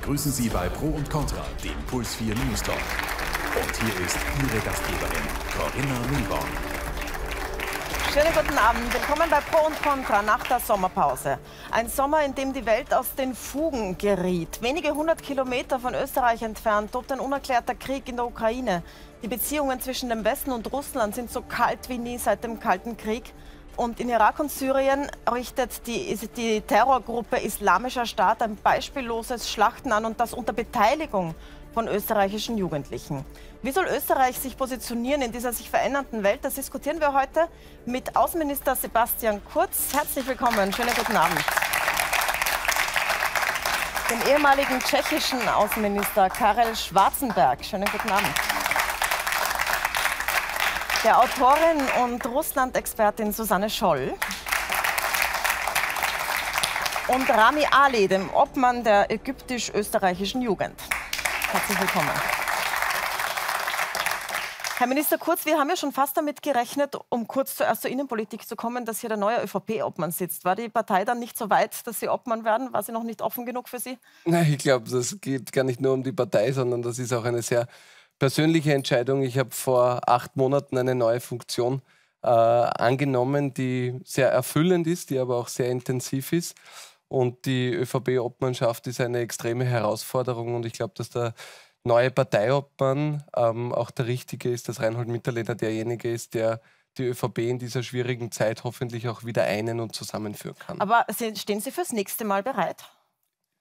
begrüßen Sie bei Pro und Contra, dem Puls 4 News Talk. Und hier ist Ihre Gastgeberin, Corinna Milborn. Schönen guten Abend, willkommen bei Pro und Contra nach der Sommerpause. Ein Sommer, in dem die Welt aus den Fugen geriet. Wenige hundert Kilometer von Österreich entfernt tobt ein unerklärter Krieg in der Ukraine. Die Beziehungen zwischen dem Westen und Russland sind so kalt wie nie seit dem Kalten Krieg. Und in Irak und Syrien richtet die, die Terrorgruppe Islamischer Staat ein beispielloses Schlachten an und das unter Beteiligung von österreichischen Jugendlichen. Wie soll Österreich sich positionieren in dieser sich verändernden Welt? Das diskutieren wir heute mit Außenminister Sebastian Kurz. Herzlich willkommen, schönen guten Abend. Dem ehemaligen tschechischen Außenminister Karel Schwarzenberg. Schönen guten Abend der Autorin und Russland-Expertin Susanne Scholl und Rami Ali, dem Obmann der ägyptisch-österreichischen Jugend. Herzlich willkommen. Herr Minister Kurz, wir haben ja schon fast damit gerechnet, um kurz zuerst zur Innenpolitik zu kommen, dass hier der neue ÖVP-Obmann sitzt. War die Partei dann nicht so weit, dass Sie Obmann werden? War sie noch nicht offen genug für Sie? Nein, ich glaube, das geht gar nicht nur um die Partei, sondern das ist auch eine sehr persönliche Entscheidung. Ich habe vor acht Monaten eine neue Funktion äh, angenommen, die sehr erfüllend ist, die aber auch sehr intensiv ist. Und die ÖVP-Obmannschaft ist eine extreme Herausforderung und ich glaube, dass der neue Parteiobmann ähm, auch der richtige ist, dass Reinhold Mitterlehner derjenige ist, der die ÖVP in dieser schwierigen Zeit hoffentlich auch wieder einen und zusammenführen kann. Aber stehen Sie fürs nächste Mal bereit?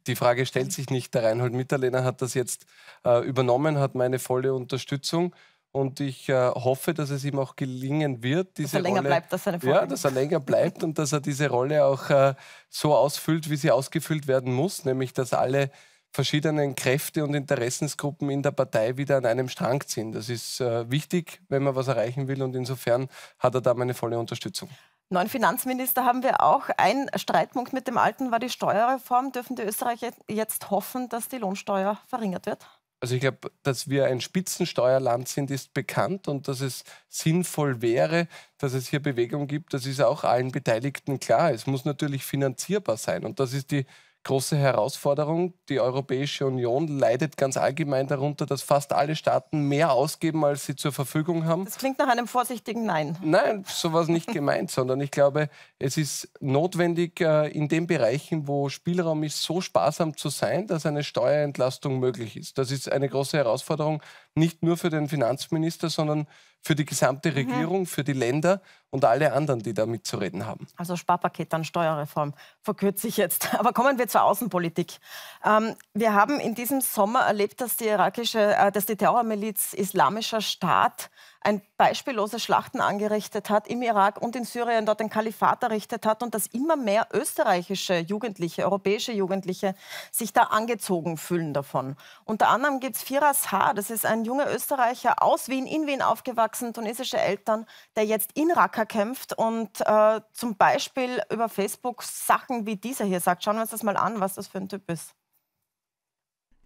die Frage stellt sich nicht. Der Reinhold Mitterlehner hat das jetzt äh, übernommen, hat meine volle Unterstützung. Und ich äh, hoffe, dass es ihm auch gelingen wird, diese dass er länger Rolle, bleibt, dass seine ja, dass er länger bleibt und dass er diese Rolle auch äh, so ausfüllt, wie sie ausgefüllt werden muss, nämlich dass alle verschiedenen Kräfte und Interessensgruppen in der Partei wieder an einem Strang ziehen. Das ist äh, wichtig, wenn man was erreichen will und insofern hat er da meine volle Unterstützung. Neuen Finanzminister haben wir auch. Ein Streitpunkt mit dem alten war die Steuerreform. Dürfen die Österreicher jetzt hoffen, dass die Lohnsteuer verringert wird? Also ich glaube, dass wir ein Spitzensteuerland sind, ist bekannt und dass es sinnvoll wäre, dass es hier Bewegung gibt, das ist auch allen Beteiligten klar. Es muss natürlich finanzierbar sein und das ist die große Herausforderung. Die Europäische Union leidet ganz allgemein darunter, dass fast alle Staaten mehr ausgeben, als sie zur Verfügung haben. Das klingt nach einem vorsichtigen Nein. Nein, sowas nicht gemeint, sondern ich glaube, es ist notwendig, äh, in den Bereichen, wo Spielraum ist, so sparsam zu sein, dass eine Steuerentlastung möglich ist. Das ist eine große Herausforderung nicht nur für den Finanzminister, sondern für die gesamte mhm. Regierung, mhm. für die Länder und alle anderen, die da mitzureden haben. Also Sparpaket, dann Steuerreform, verkürze ich jetzt. Aber kommen wir zur Außenpolitik. Ähm, wir haben in diesem Sommer erlebt, dass die irakische, äh, dass die Terrormiliz Islamischer Staat ein beispielloses Schlachten angerichtet hat im Irak und in Syrien, dort ein Kalifat errichtet hat und dass immer mehr österreichische Jugendliche, europäische Jugendliche sich da angezogen fühlen davon. Unter anderem gibt es Firas H., das ist ein junger Österreicher aus Wien, in Wien aufgewachsen, tunesische Eltern, der jetzt in Raqqa kämpft und äh, zum Beispiel über Facebook Sachen wie dieser hier sagt. Schauen wir uns das mal an, was das für ein Typ ist.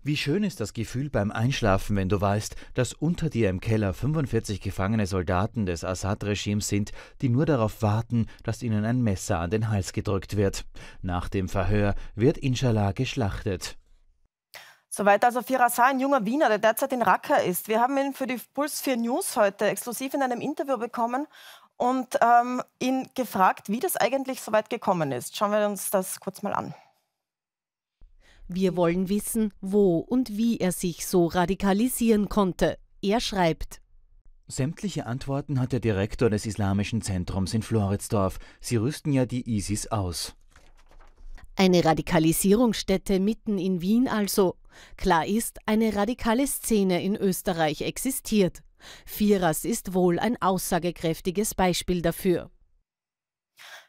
Wie schön ist das Gefühl beim Einschlafen, wenn du weißt, dass unter dir im Keller 45 gefangene Soldaten des Assad-Regimes sind, die nur darauf warten, dass ihnen ein Messer an den Hals gedrückt wird. Nach dem Verhör wird Inshallah geschlachtet. Soweit also Firas ein junger Wiener, der derzeit in Raqqa ist. Wir haben ihn für die Puls 4 News heute exklusiv in einem Interview bekommen und ähm, ihn gefragt, wie das eigentlich so weit gekommen ist. Schauen wir uns das kurz mal an. Wir wollen wissen, wo und wie er sich so radikalisieren konnte. Er schreibt. Sämtliche Antworten hat der Direktor des Islamischen Zentrums in Floridsdorf. Sie rüsten ja die ISIS aus. Eine Radikalisierungsstätte mitten in Wien also. Klar ist, eine radikale Szene in Österreich existiert. Firas ist wohl ein aussagekräftiges Beispiel dafür.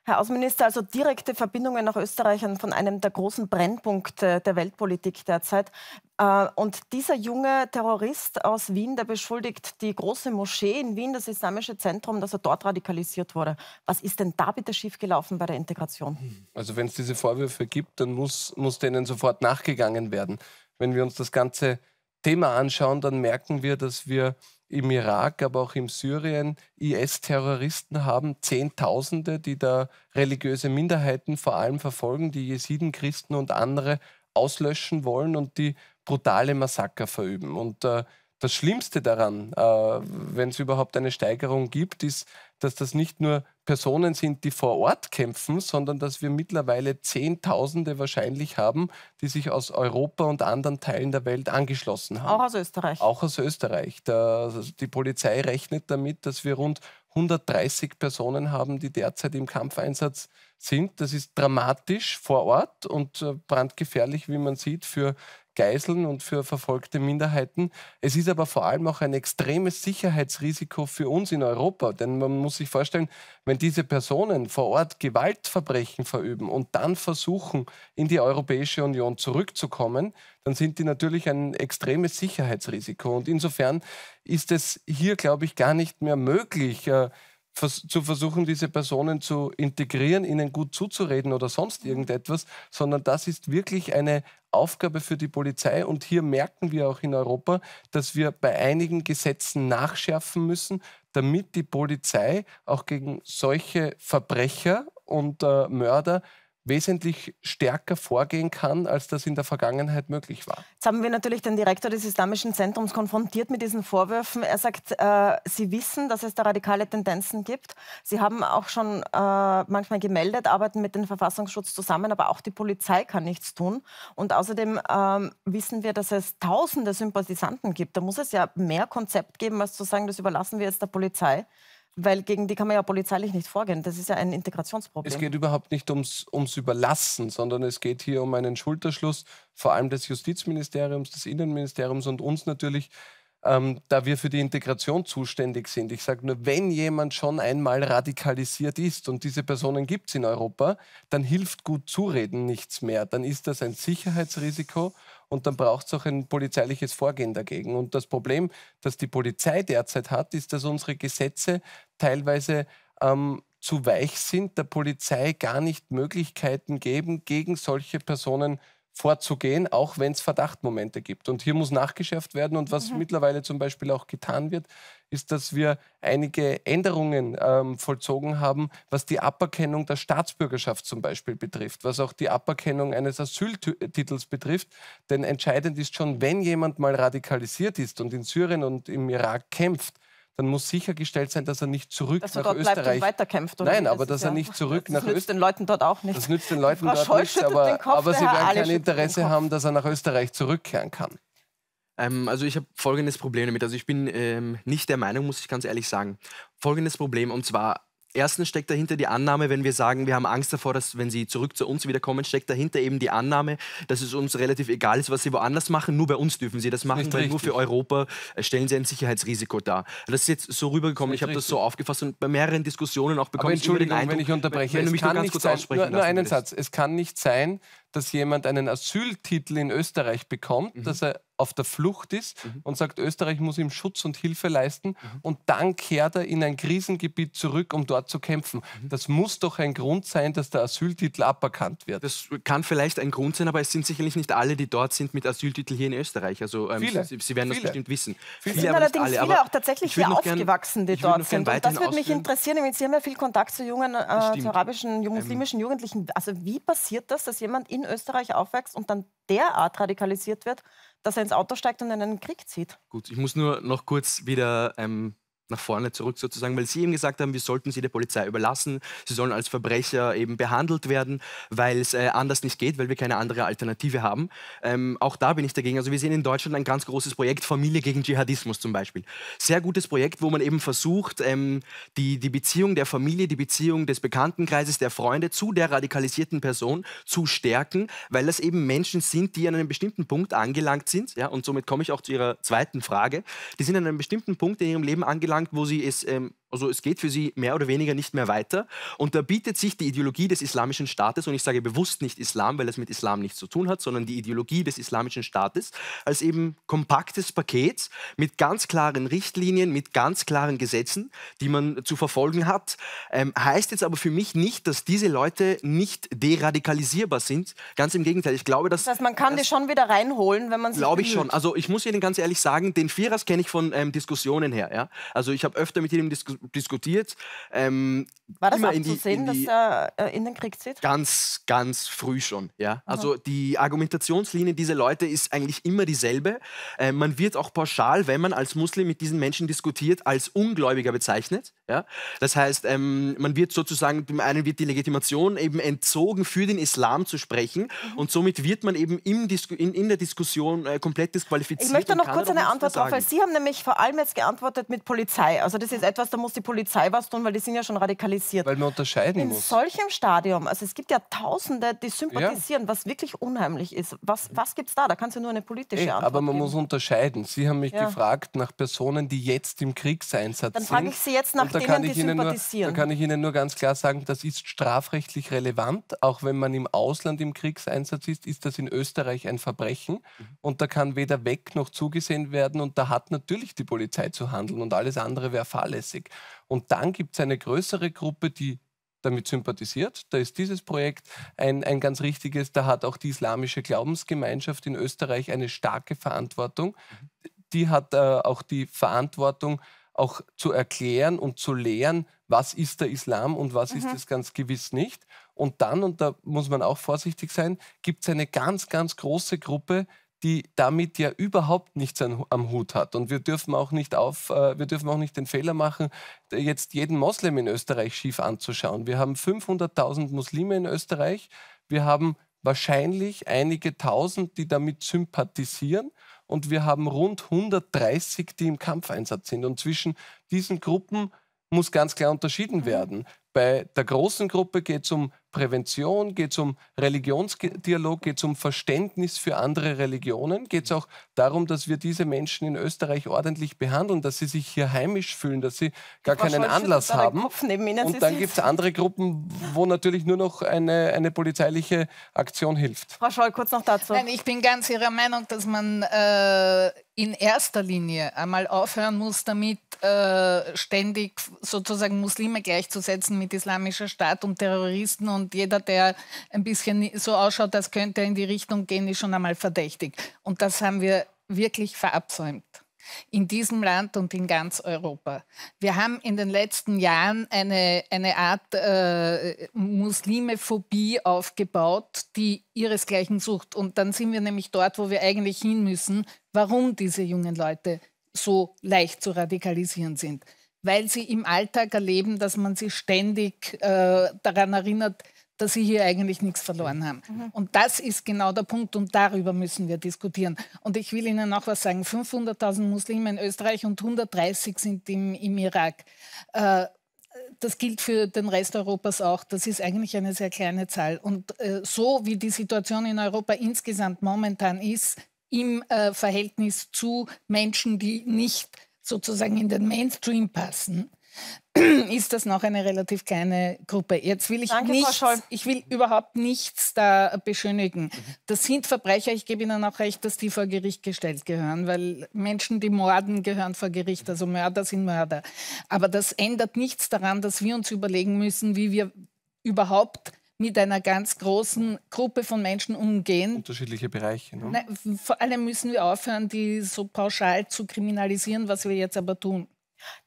Herr Außenminister, also direkte Verbindungen nach Österreich von einem der großen Brennpunkte äh, der Weltpolitik derzeit. Äh, und dieser junge Terrorist aus Wien, der beschuldigt die große Moschee in Wien, das islamische Zentrum, dass er dort radikalisiert wurde. Was ist denn da bitte schiefgelaufen bei der Integration? Hm. Also wenn es diese Vorwürfe gibt, dann muss, muss denen sofort nachgegangen werden. Wenn wir uns das ganze Thema anschauen, dann merken wir, dass wir im Irak, aber auch im Syrien IS-Terroristen haben, Zehntausende, die da religiöse Minderheiten vor allem verfolgen, die Jesiden, Christen und andere auslöschen wollen und die brutale Massaker verüben. Und äh, das Schlimmste daran, äh, wenn es überhaupt eine Steigerung gibt, ist, dass das nicht nur Personen sind, die vor Ort kämpfen, sondern dass wir mittlerweile Zehntausende wahrscheinlich haben, die sich aus Europa und anderen Teilen der Welt angeschlossen haben. Auch aus Österreich. Auch aus Österreich. Da, also die Polizei rechnet damit, dass wir rund 130 Personen haben, die derzeit im Kampfeinsatz sind. Das ist dramatisch vor Ort und äh, brandgefährlich, wie man sieht, für Geiseln und für verfolgte Minderheiten. Es ist aber vor allem auch ein extremes Sicherheitsrisiko für uns in Europa, denn man muss sich vorstellen, wenn diese Personen vor Ort Gewaltverbrechen verüben und dann versuchen, in die Europäische Union zurückzukommen, dann sind die natürlich ein extremes Sicherheitsrisiko. Und insofern ist es hier, glaube ich, gar nicht mehr möglich, äh, vers zu versuchen, diese Personen zu integrieren, ihnen gut zuzureden oder sonst mhm. irgendetwas, sondern das ist wirklich eine Aufgabe für die Polizei. Und hier merken wir auch in Europa, dass wir bei einigen Gesetzen nachschärfen müssen, damit die Polizei auch gegen solche Verbrecher und äh, Mörder wesentlich stärker vorgehen kann, als das in der Vergangenheit möglich war. Jetzt haben wir natürlich den Direktor des Islamischen Zentrums konfrontiert mit diesen Vorwürfen. Er sagt, äh, Sie wissen, dass es da radikale Tendenzen gibt. Sie haben auch schon äh, manchmal gemeldet, arbeiten mit dem Verfassungsschutz zusammen, aber auch die Polizei kann nichts tun. Und außerdem äh, wissen wir, dass es tausende Sympathisanten gibt. Da muss es ja mehr Konzept geben, als zu sagen, das überlassen wir jetzt der Polizei. Weil gegen die kann man ja polizeilich nicht vorgehen. Das ist ja ein Integrationsproblem. Es geht überhaupt nicht ums, ums Überlassen, sondern es geht hier um einen Schulterschluss, vor allem des Justizministeriums, des Innenministeriums und uns natürlich, ähm, da wir für die Integration zuständig sind. Ich sage nur, wenn jemand schon einmal radikalisiert ist und diese Personen gibt es in Europa, dann hilft gut Zureden nichts mehr. Dann ist das ein Sicherheitsrisiko und dann braucht es auch ein polizeiliches Vorgehen dagegen. Und das Problem, das die Polizei derzeit hat, ist, dass unsere Gesetze teilweise ähm, zu weich sind, der Polizei gar nicht Möglichkeiten geben, gegen solche Personen zu vorzugehen, auch wenn es Verdachtmomente gibt. Und hier muss nachgeschärft werden. Und was mhm. mittlerweile zum Beispiel auch getan wird, ist, dass wir einige Änderungen ähm, vollzogen haben, was die Aberkennung der Staatsbürgerschaft zum Beispiel betrifft, was auch die Aberkennung eines Asyltitels betrifft. Denn entscheidend ist schon, wenn jemand mal radikalisiert ist und in Syrien und im Irak kämpft, dann muss sichergestellt sein, dass er nicht zurück dass nach Österreich. weiterkämpft, Nein, aber das dass er nicht zurück das nach Österreich. Das nützt Öst den Leuten dort auch nicht. Das nützt den Leuten Frau dort Scholl nichts, aber, Kopf, aber sie werden kein Interesse haben, dass er nach Österreich zurückkehren kann. Ähm, also ich habe folgendes Problem damit. Also ich bin ähm, nicht der Meinung, muss ich ganz ehrlich sagen. Folgendes Problem und zwar erstens steckt dahinter die Annahme, wenn wir sagen, wir haben Angst davor, dass wenn sie zurück zu uns wiederkommen, steckt dahinter eben die Annahme, dass es uns relativ egal ist, was sie woanders machen, nur bei uns dürfen sie das machen, weil richtig. nur für Europa äh, stellen sie ein Sicherheitsrisiko dar. Das ist jetzt so rübergekommen, ich habe das so aufgefasst und bei mehreren Diskussionen auch bekommen. Aber Entschuldigung, Eindruck, wenn ich unterbreche, wenn, du mich nur ganz kurz sein, aussprechen nur, nur einen Satz. Es kann nicht sein, dass jemand einen Asyltitel in Österreich bekommt, mhm. dass er auf der Flucht ist mhm. und sagt, Österreich muss ihm Schutz und Hilfe leisten mhm. und dann kehrt er in ein Krisengebiet zurück, um dort zu kämpfen. Mhm. Das muss doch ein Grund sein, dass der Asyltitel aberkannt wird. Das kann vielleicht ein Grund sein, aber es sind sicherlich nicht alle, die dort sind mit Asyltitel hier in Österreich. Also ähm, viele. Sie, Sie, werden das bestimmt wissen. Viele, sind allerdings alle, viele auch tatsächlich hier aufgewachsen, die dort sind. Und das würde mich interessieren, Sie haben ja viel Kontakt zu jungen, äh, zu arabischen, ähm. muslimischen Jugendlichen. Also wie passiert das, dass jemand in Österreich aufwächst und dann derart radikalisiert wird, dass er ins Auto steigt und in einen Krieg zieht. Gut, ich muss nur noch kurz wieder ähm, nach vorne zurück sozusagen, weil sie eben gesagt haben, wir sollten sie der Polizei überlassen, sie sollen als Verbrecher eben behandelt werden, weil es äh, anders nicht geht, weil wir keine andere Alternative haben. Ähm, auch da bin ich dagegen. Also wir sehen in Deutschland ein ganz großes Projekt Familie gegen Dschihadismus zum Beispiel. Sehr gutes Projekt, wo man eben versucht, ähm, die, die Beziehung der Familie, die Beziehung des Bekanntenkreises, der Freunde zu der radikalisierten Person zu stärken, weil das eben Menschen sind, die an einem bestimmten Punkt angelangt sind. Ja, und somit komme ich auch zu Ihrer zweiten Frage. Die sind an einem bestimmten Punkt in ihrem Leben angelangt, angelangt, wo sie es ähm, also es geht für sie mehr oder weniger nicht mehr weiter. Und da bietet sich die Ideologie des islamischen Staates, und ich sage bewusst nicht Islam, weil es mit Islam nichts zu tun hat, sondern die Ideologie des islamischen Staates als eben kompaktes Paket mit ganz klaren Richtlinien, mit ganz klaren Gesetzen, die man zu verfolgen hat. Ähm, heißt jetzt aber für mich nicht, dass diese Leute nicht deradikalisierbar sind. Ganz im Gegenteil. Ich glaube, dass... Das heißt, man kann die schon wieder reinholen, wenn man sich Glaube ich schon. Also ich muss Ihnen ganz ehrlich sagen, den Vierers kenne ich von ähm, Diskussionen her. Ja? Also ich habe öfter mit Ihnen diskutiert diskutiert. Ähm, War das immer auch in die, zu sehen, in die, dass er äh, in den Krieg zieht? Ganz, ganz früh schon, ja. Also mhm. die Argumentationslinie dieser Leute ist eigentlich immer dieselbe. Äh, man wird auch pauschal, wenn man als Muslim mit diesen Menschen diskutiert, als Ungläubiger bezeichnet. Ja? Das heißt, ähm, man wird sozusagen, dem einen wird die Legitimation eben entzogen, für den Islam zu sprechen mhm. und somit wird man eben in, in der Diskussion äh, komplett disqualifiziert. Ich möchte noch kurz eine Antwort drauf, weil Sie haben nämlich vor allem jetzt geantwortet mit Polizei. Also das ist mhm. etwas, da muss die Polizei was tun, weil die sind ja schon radikalisiert. Weil man unterscheiden In muss. In solchem Stadium, also es gibt ja Tausende, die sympathisieren, ja. was wirklich unheimlich ist. Was, was gibt es da? Da kannst du nur eine politische Ey, Antwort Aber man geben. muss unterscheiden. Sie haben mich ja. gefragt nach Personen, die jetzt im Kriegseinsatz sind. Dann frage ich Sie jetzt nach da kann, ich Ihnen nur, da kann ich Ihnen nur ganz klar sagen, das ist strafrechtlich relevant. Auch wenn man im Ausland im Kriegseinsatz ist, ist das in Österreich ein Verbrechen. Mhm. Und da kann weder weg noch zugesehen werden. Und da hat natürlich die Polizei zu handeln und alles andere wäre fahrlässig. Und dann gibt es eine größere Gruppe, die damit sympathisiert. Da ist dieses Projekt ein, ein ganz richtiges. Da hat auch die islamische Glaubensgemeinschaft in Österreich eine starke Verantwortung. Mhm. Die hat äh, auch die Verantwortung, auch zu erklären und zu lehren, was ist der Islam und was mhm. ist es ganz gewiss nicht. Und dann, und da muss man auch vorsichtig sein, gibt es eine ganz, ganz große Gruppe, die damit ja überhaupt nichts am Hut hat. Und wir dürfen auch nicht auf, äh, wir dürfen auch nicht den Fehler machen, jetzt jeden Moslem in Österreich schief anzuschauen. Wir haben 500.000 Muslime in Österreich. Wir haben wahrscheinlich einige Tausend, die damit sympathisieren und wir haben rund 130, die im Kampfeinsatz sind. Und zwischen diesen Gruppen muss ganz klar unterschieden mhm. werden. Bei der großen Gruppe geht es um Prävention, geht es um Religionsdialog, geht es um Verständnis für andere Religionen, geht es auch darum, dass wir diese Menschen in Österreich ordentlich behandeln, dass sie sich hier heimisch fühlen, dass sie gar keinen Anlass haben. Und dann gibt es andere Gruppen, wo natürlich nur noch eine, eine polizeiliche Aktion hilft. Frau Scholl, kurz noch dazu. Nein, ich bin ganz Ihrer Meinung, dass man äh, in erster Linie einmal aufhören muss, damit äh, ständig sozusagen Muslime gleichzusetzen mit islamischer Staat und Terroristen und jeder, der ein bisschen so ausschaut, als könnte er in die Richtung gehen, ist schon einmal verdächtig. Und das haben wir wirklich verabsäumt in diesem Land und in ganz Europa. Wir haben in den letzten Jahren eine, eine Art äh, Muslimephobie aufgebaut, die ihresgleichen sucht. Und dann sind wir nämlich dort, wo wir eigentlich hin müssen, warum diese jungen Leute so leicht zu radikalisieren sind. Weil sie im Alltag erleben, dass man sie ständig äh, daran erinnert, dass sie hier eigentlich nichts verloren haben. Mhm. Und das ist genau der Punkt und darüber müssen wir diskutieren. Und ich will Ihnen noch was sagen. 500.000 Muslime in Österreich und 130 sind im, im Irak. Äh, das gilt für den Rest Europas auch. Das ist eigentlich eine sehr kleine Zahl. Und äh, so wie die Situation in Europa insgesamt momentan ist, im äh, Verhältnis zu Menschen, die nicht sozusagen in den Mainstream passen, ist das noch eine relativ kleine Gruppe. Jetzt will ich Danke, nichts, ich will überhaupt nichts da beschönigen. Mhm. Das sind Verbrecher, ich gebe Ihnen auch recht, dass die vor Gericht gestellt gehören, weil Menschen, die morden, gehören vor Gericht, also Mörder sind Mörder. Aber das ändert nichts daran, dass wir uns überlegen müssen, wie wir überhaupt mit einer ganz großen Gruppe von Menschen umgehen. Unterschiedliche Bereiche. Ne? vor allem müssen wir aufhören, die so pauschal zu kriminalisieren, was wir jetzt aber tun.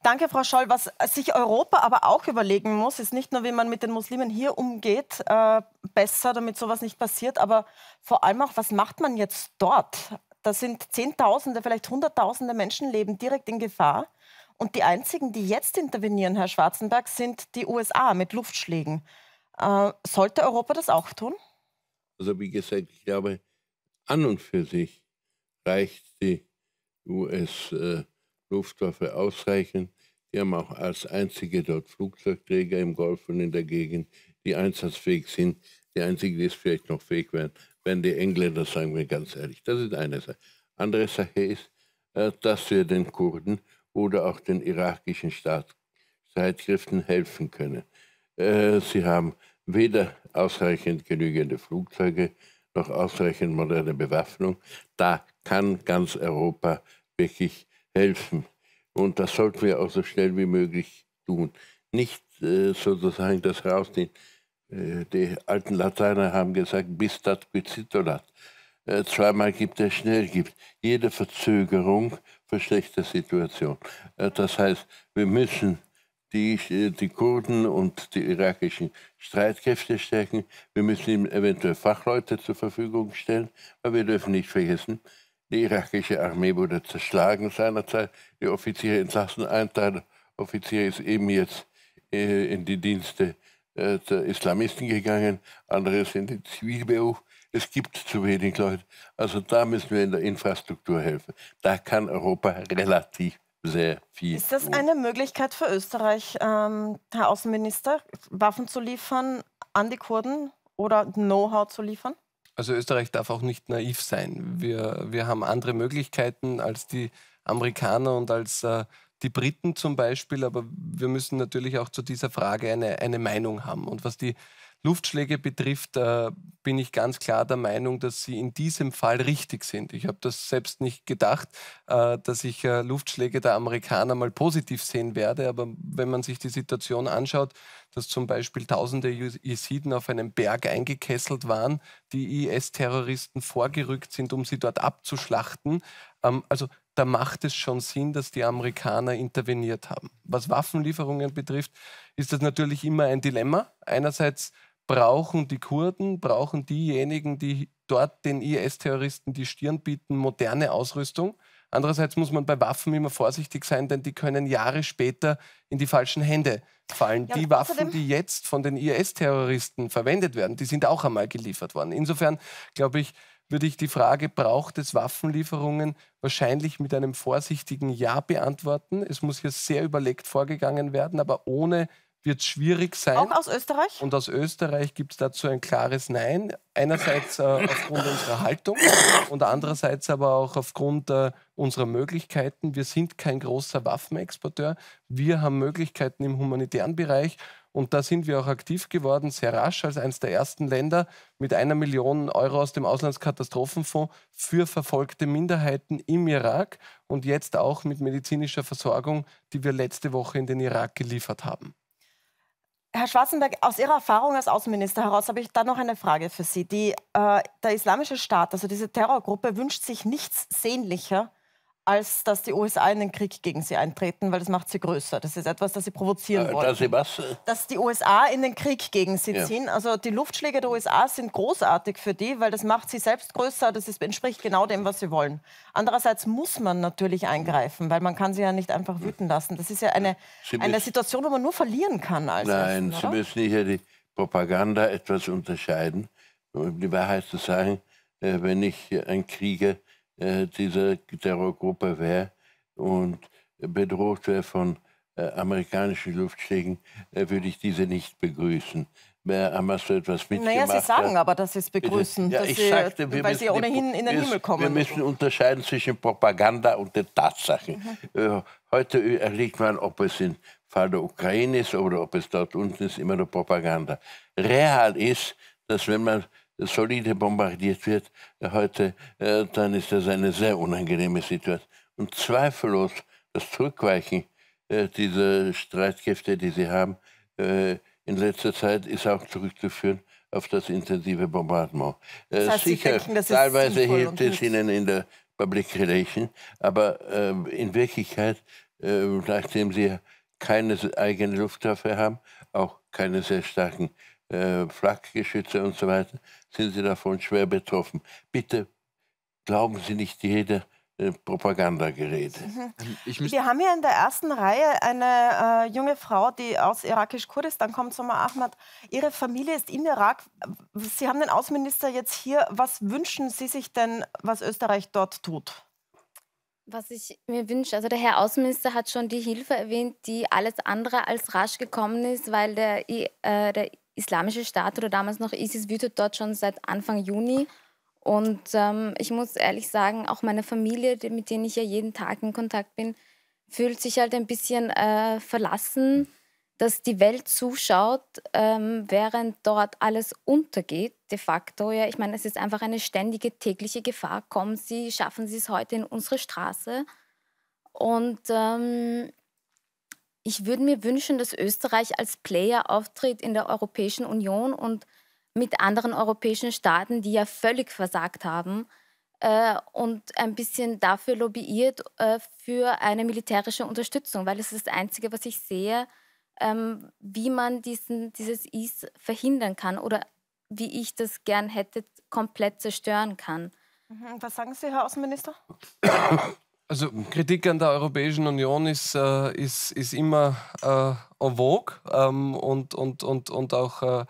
Danke, Frau Scholl. Was sich Europa aber auch überlegen muss, ist nicht nur, wie man mit den Muslimen hier umgeht, äh, besser, damit sowas nicht passiert, aber vor allem auch, was macht man jetzt dort? Da sind Zehntausende, vielleicht Hunderttausende Menschenleben direkt in Gefahr. Und die einzigen, die jetzt intervenieren, Herr Schwarzenberg, sind die USA mit Luftschlägen. Äh, sollte Europa das auch tun? Also wie gesagt, ich glaube, an und für sich reicht die US. Äh Luftwaffe ausreichen. Die haben auch als einzige dort Flugzeugträger im Golf und in der Gegend, die einsatzfähig sind. Die einzige, die es vielleicht noch fähig werden, wären die Engländer, sagen wir ganz ehrlich. Das ist eine Sache. Andere Sache ist, äh, dass wir den Kurden oder auch den irakischen Staat, Streitkräften helfen können. Äh, sie haben weder ausreichend genügende Flugzeuge noch ausreichend moderne Bewaffnung. Da kann ganz Europa wirklich helfen. Und das sollten wir auch so schnell wie möglich tun. Nicht äh, sozusagen das rausnehmen. Äh, die alten Lateiner haben gesagt, bis dat quicitolat. Äh, zweimal gibt, es schnell gibt. Jede Verzögerung verschlechtert die Situation. Äh, das heißt, wir müssen die, die Kurden und die irakischen Streitkräfte stärken. Wir müssen ihnen eventuell Fachleute zur Verfügung stellen, Aber wir dürfen nicht vergessen, die irakische Armee wurde zerschlagen seinerzeit. Die Offiziere entlassen. Ein Teil Offiziere ist eben jetzt äh, in die Dienste äh, der Islamisten gegangen. Andere sind in den Zivilberuf. Es gibt zu wenig Leute. Also da müssen wir in der Infrastruktur helfen. Da kann Europa relativ sehr viel. Ist das eine Möglichkeit für Österreich, ähm, Herr Außenminister, Waffen zu liefern an die Kurden oder Know-how zu liefern? Also Österreich darf auch nicht naiv sein. Wir, wir haben andere Möglichkeiten als die Amerikaner und als äh, die Briten zum Beispiel, aber wir müssen natürlich auch zu dieser Frage eine, eine Meinung haben. Und was die Luftschläge betrifft, äh, bin ich ganz klar der Meinung, dass sie in diesem Fall richtig sind. Ich habe das selbst nicht gedacht, äh, dass ich äh, Luftschläge der Amerikaner mal positiv sehen werde. Aber wenn man sich die Situation anschaut, dass zum Beispiel tausende Jesiden auf einem Berg eingekesselt waren, die IS-Terroristen vorgerückt sind, um sie dort abzuschlachten. Ähm, also da macht es schon Sinn, dass die Amerikaner interveniert haben. Was Waffenlieferungen betrifft, ist das natürlich immer ein Dilemma. Einerseits brauchen die Kurden, brauchen diejenigen, die dort den IS-Terroristen die Stirn bieten, moderne Ausrüstung. Andererseits muss man bei Waffen immer vorsichtig sein, denn die können Jahre später in die falschen Hände fallen. Ja, die Waffen, die jetzt von den IS-Terroristen verwendet werden, die sind auch einmal geliefert worden. Insofern glaube ich, würde ich die Frage, braucht es Waffenlieferungen, wahrscheinlich mit einem vorsichtigen Ja beantworten. Es muss hier sehr überlegt vorgegangen werden, aber ohne wird schwierig sein. Auch aus Österreich? Und aus Österreich gibt es dazu ein klares Nein. Einerseits äh, aufgrund unserer Haltung und andererseits aber auch aufgrund äh, unserer Möglichkeiten. Wir sind kein großer Waffenexporteur. Wir haben Möglichkeiten im humanitären Bereich. Und da sind wir auch aktiv geworden, sehr rasch als eines der ersten Länder mit einer Million Euro aus dem Auslandskatastrophenfonds für verfolgte Minderheiten im Irak und jetzt auch mit medizinischer Versorgung, die wir letzte Woche in den Irak geliefert haben. Herr Schwarzenberg, aus Ihrer Erfahrung als Außenminister heraus habe ich da noch eine Frage für Sie. Die, äh, der Islamische Staat, also diese Terrorgruppe, wünscht sich nichts sehnlicher als dass die USA in den Krieg gegen sie eintreten, weil das macht sie größer. Das ist etwas, das sie provozieren äh, wollen. Dass sie was? Äh? Dass die USA in den Krieg gegen sie ja. ziehen. Also die Luftschläge der USA sind großartig für die, weil das macht sie selbst größer. Das ist, entspricht genau dem, was sie wollen. Andererseits muss man natürlich eingreifen, weil man kann sie ja nicht einfach wüten lassen. Das ist ja eine, sie eine Situation, wo man nur verlieren kann. Als Nein, Westen, Sie müssen hier die Propaganda etwas unterscheiden. Um die Wahrheit zu sagen, äh, wenn ich ein Krieger äh, dieser Terrorgruppe wäre und bedroht wäre von äh, amerikanischen Luftschlägen, äh, würde ich diese nicht begrüßen. Wer Hamas so etwas mitgemacht Naja, Sie sagen hat, aber, dass Sie es begrüßen, ja, dass ich Sie, sagte, wir weil Sie ohnehin in den ist, Himmel kommen. Wir müssen unterscheiden zwischen Propaganda und den Tatsachen. Mhm. Äh, heute erlegt man, ob es im Fall der Ukraine ist oder ob es dort unten ist, immer nur Propaganda. Real ist, dass wenn man solide bombardiert wird äh, heute, äh, dann ist das eine sehr unangenehme Situation. Und zweifellos das Zurückweichen äh, dieser Streitkräfte, die sie haben, in letzter Zeit ist auch zurückzuführen auf das intensive Bombardement. Das heißt, Sicher, denken, teilweise hilft es ihnen in der Public Relation, aber in Wirklichkeit, nachdem sie keine eigene Luftwaffe haben, auch keine sehr starken äh, Flakgeschütze und so weiter, sind sie davon schwer betroffen. Bitte glauben Sie nicht jede äh, Propagandagerede. Mhm. Ähm, Wir haben hier in der ersten Reihe eine äh, junge Frau, die aus irakisch-Kurdistan kommt, Sommer Ahmad. Ihre Familie ist in Irak. Sie haben den Außenminister jetzt hier. Was wünschen Sie sich denn, was Österreich dort tut? Was ich mir wünsche, also der Herr Außenminister hat schon die Hilfe erwähnt, die alles andere als rasch gekommen ist, weil der, äh, der Islamische Staat oder damals noch ISIS wütet halt dort schon seit Anfang Juni. Und ähm, ich muss ehrlich sagen, auch meine Familie, mit denen ich ja jeden Tag in Kontakt bin, fühlt sich halt ein bisschen äh, verlassen, dass die Welt zuschaut, ähm, während dort alles untergeht, de facto. Ja, ich meine, es ist einfach eine ständige tägliche Gefahr. Kommen Sie, schaffen Sie es heute in unsere Straße. Und ähm, ich würde mir wünschen, dass Österreich als Player auftritt in der Europäischen Union und mit anderen europäischen Staaten, die ja völlig versagt haben, äh, und ein bisschen dafür lobbyiert äh, für eine militärische Unterstützung, weil es ist das Einzige, was ich sehe, ähm, wie man diesen, dieses IS verhindern kann oder wie ich das gern hätte, komplett zerstören kann. Mhm, was sagen Sie, Herr Außenminister? Also Kritik an der Europäischen Union ist, äh, ist, ist immer äh, en vogue ähm, und, und, und, und auch äh,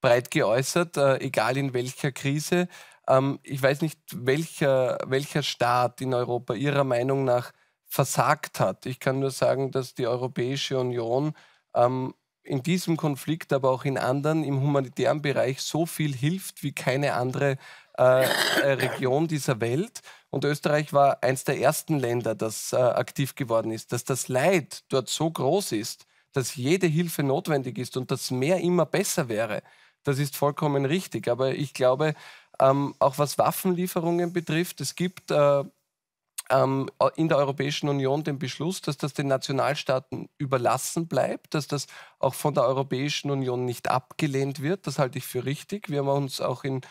breit geäußert, äh, egal in welcher Krise. Ähm, ich weiß nicht, welcher, welcher Staat in Europa Ihrer Meinung nach versagt hat. Ich kann nur sagen, dass die Europäische Union ähm, in diesem Konflikt, aber auch in anderen im humanitären Bereich so viel hilft wie keine andere äh, äh Region dieser Welt. Und Österreich war eines der ersten Länder, das äh, aktiv geworden ist, dass das Leid dort so groß ist, dass jede Hilfe notwendig ist und dass mehr immer besser wäre. Das ist vollkommen richtig. Aber ich glaube, ähm, auch was Waffenlieferungen betrifft, es gibt äh, ähm, in der Europäischen Union den Beschluss, dass das den Nationalstaaten überlassen bleibt, dass das auch von der Europäischen Union nicht abgelehnt wird. Das halte ich für richtig. Wir haben uns auch in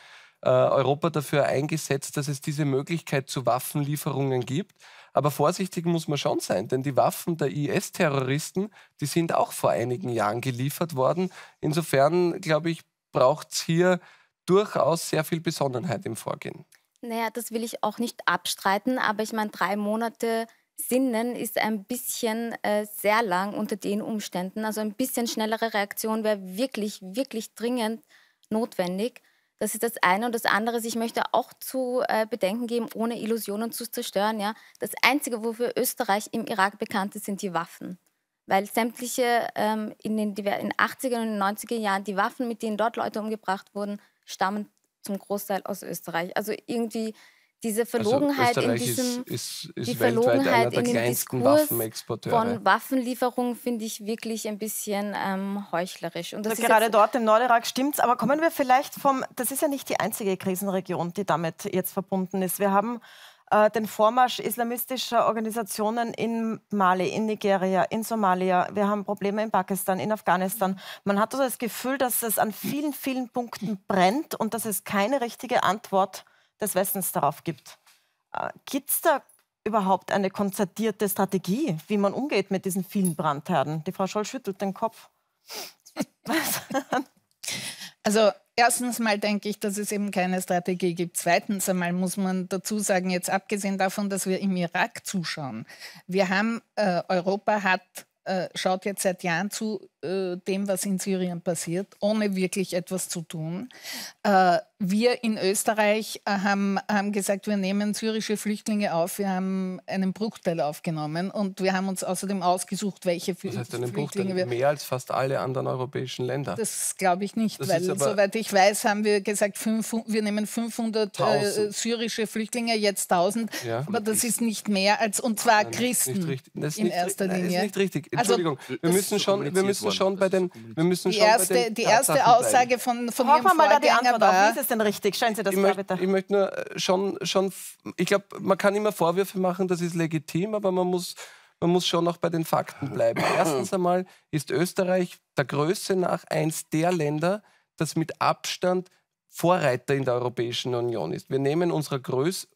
äh, Europa dafür eingesetzt, dass es diese Möglichkeit zu Waffenlieferungen gibt. Aber vorsichtig muss man schon sein, denn die Waffen der IS-Terroristen, die sind auch vor einigen Jahren geliefert worden. Insofern, glaube ich, braucht es hier durchaus sehr viel Besonnenheit im Vorgehen. Naja, das will ich auch nicht abstreiten, aber ich meine, drei Monate Sinnen ist ein bisschen äh, sehr lang unter den Umständen. Also ein bisschen schnellere Reaktion wäre wirklich, wirklich dringend notwendig. Das ist das eine. Und das andere ist, ich möchte auch zu äh, bedenken geben, ohne Illusionen zu zerstören. Ja? Das Einzige, wofür Österreich im Irak bekannt ist, sind die Waffen. Weil sämtliche ähm, in den in 80er und 90er Jahren die Waffen, mit denen dort Leute umgebracht wurden, stammen zum Großteil aus Österreich. Also irgendwie diese also Verlogenheit also in diesem ist, ist, ist die Verlogenheit in dem Diskurs von Waffenlieferungen finde ich wirklich ein bisschen ähm, heuchlerisch. Und also gerade dort im Nordirak es, aber kommen wir vielleicht vom das ist ja nicht die einzige Krisenregion, die damit jetzt verbunden ist. Wir haben äh, den Vormarsch islamistischer Organisationen in Mali, in Nigeria, in Somalia. Wir haben Probleme in Pakistan, in Afghanistan. Man hat also das Gefühl, dass es an vielen, vielen Punkten brennt und dass es keine richtige Antwort des Westens darauf gibt. Äh, gibt es da überhaupt eine konzertierte Strategie, wie man umgeht mit diesen vielen Brandherden? Die Frau Scholl schüttelt den Kopf. Also erstens mal denke ich, dass es eben keine Strategie gibt. Zweitens einmal muss man dazu sagen, jetzt abgesehen davon, dass wir im Irak zuschauen, wir haben, äh, Europa hat äh, schaut jetzt seit Jahren zu äh, dem, was in Syrien passiert, ohne wirklich etwas zu tun. Äh, wir in Österreich äh, haben, haben gesagt, wir nehmen syrische Flüchtlinge auf. Wir haben einen Bruchteil aufgenommen und wir haben uns außerdem ausgesucht, welche Flü das heißt einen Flüchtlinge Bruchteil, wir. Mehr als fast alle anderen europäischen Länder. Das glaube ich nicht, das weil soweit ich weiß, haben wir gesagt, fünf, wir nehmen 500 äh, syrische Flüchtlinge, jetzt 1000. Ja. Aber das ist nicht mehr als, und zwar nein, Christen in erster Linie. Nein, ist nicht richtig also, Entschuldigung, also, wir müssen schon, wir müssen schon bei den, wir müssen die schon erste, bei den die erste Aussage von von Hoffen Ihrem mal da die Antwort auf. Wie ist es denn richtig? Schauen Sie das ich mal bitte. Ich möchte nur äh, schon, schon, ich glaube, man kann immer Vorwürfe machen, das ist legitim, aber man muss man muss schon auch bei den Fakten bleiben. Erstens einmal ist Österreich der Größe nach eins der Länder, das mit Abstand Vorreiter in der Europäischen Union ist. Wir nehmen unserer Größe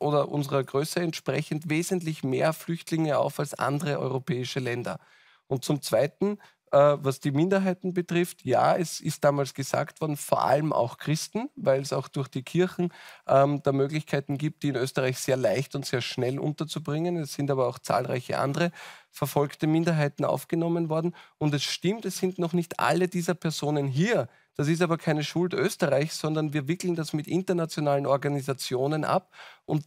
oder unserer Größe entsprechend wesentlich mehr Flüchtlinge auf als andere europäische Länder. Und zum Zweiten, äh, was die Minderheiten betrifft, ja, es ist damals gesagt worden, vor allem auch Christen, weil es auch durch die Kirchen ähm, da Möglichkeiten gibt, die in Österreich sehr leicht und sehr schnell unterzubringen. Es sind aber auch zahlreiche andere verfolgte Minderheiten aufgenommen worden. Und es stimmt, es sind noch nicht alle dieser Personen hier, das ist aber keine Schuld Österreichs, sondern wir wickeln das mit internationalen Organisationen ab und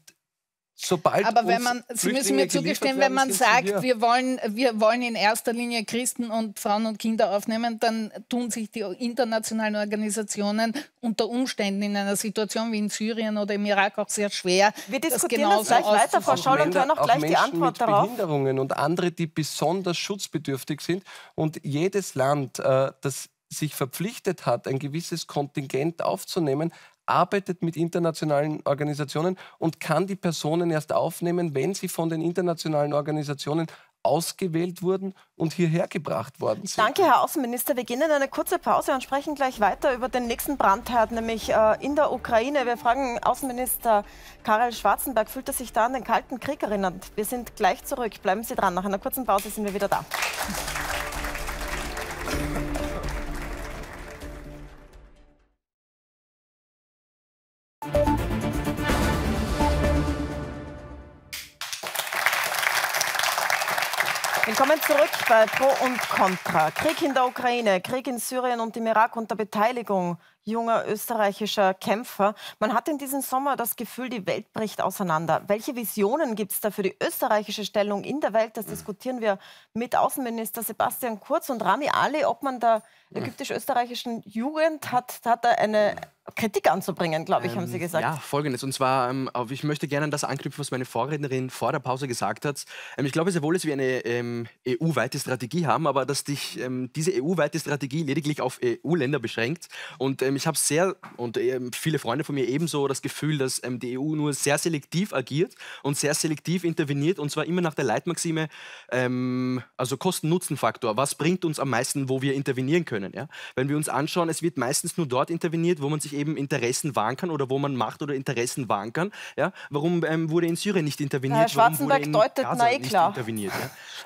Sobald Aber wenn man, Sie müssen mir zugestehen, werden, wenn man sagt, wir wollen, wir wollen in erster Linie Christen und Frauen und Kinder aufnehmen, dann tun sich die internationalen Organisationen unter Umständen in einer Situation wie in Syrien oder im Irak auch sehr schwer. Wir diskutieren das, das gleich weiter, Frau Scholl, und hören auch gleich Menschen die Antwort mit darauf. Behinderungen und andere, die besonders schutzbedürftig sind. Und jedes Land, äh, das sich verpflichtet hat, ein gewisses Kontingent aufzunehmen, arbeitet mit internationalen Organisationen und kann die Personen erst aufnehmen, wenn sie von den internationalen Organisationen ausgewählt wurden und hierher gebracht worden sind. Danke, Herr Außenminister. Wir gehen in eine kurze Pause und sprechen gleich weiter über den nächsten Brandherd, nämlich äh, in der Ukraine. Wir fragen Außenminister Karel Schwarzenberg, fühlt er sich da an den Kalten Krieg erinnert? Wir sind gleich zurück. Bleiben Sie dran. Nach einer kurzen Pause sind wir wieder da. Willkommen zurück bei Pro und Contra. Krieg in der Ukraine, Krieg in Syrien und im Irak unter Beteiligung junger österreichischer Kämpfer. Man hat in diesem Sommer das Gefühl, die Welt bricht auseinander. Welche Visionen gibt es da für die österreichische Stellung in der Welt? Das diskutieren wir mit Außenminister Sebastian Kurz und Rami Ali, ob man der ägyptisch-österreichischen Jugend hat, hat er eine Kritik anzubringen, glaube ich, ähm, haben Sie ähm, gesagt. Ja, folgendes. Und zwar, ähm, ich möchte gerne an das anknüpfen, was meine Vorrednerin vor der Pause gesagt hat. Ähm, ich glaube sehr wohl, dass wir eine ähm, EU-weite Strategie haben, aber dass dich ähm, diese EU-weite Strategie lediglich auf EU-Länder beschränkt. Und ich habe sehr, und ähm, viele Freunde von mir ebenso, das Gefühl, dass ähm, die EU nur sehr selektiv agiert und sehr selektiv interveniert und zwar immer nach der Leitmaxime, ähm, also Kosten-Nutzen-Faktor. Was bringt uns am meisten, wo wir intervenieren können? Ja? Wenn wir uns anschauen, es wird meistens nur dort interveniert, wo man sich eben Interessen wahren kann oder wo man Macht oder Interessen wahren kann. Ja? Warum ähm, wurde in Syrien nicht interveniert? Herr Schwarzenberg Warum deutet, Gaza na eh klar. Interveniert,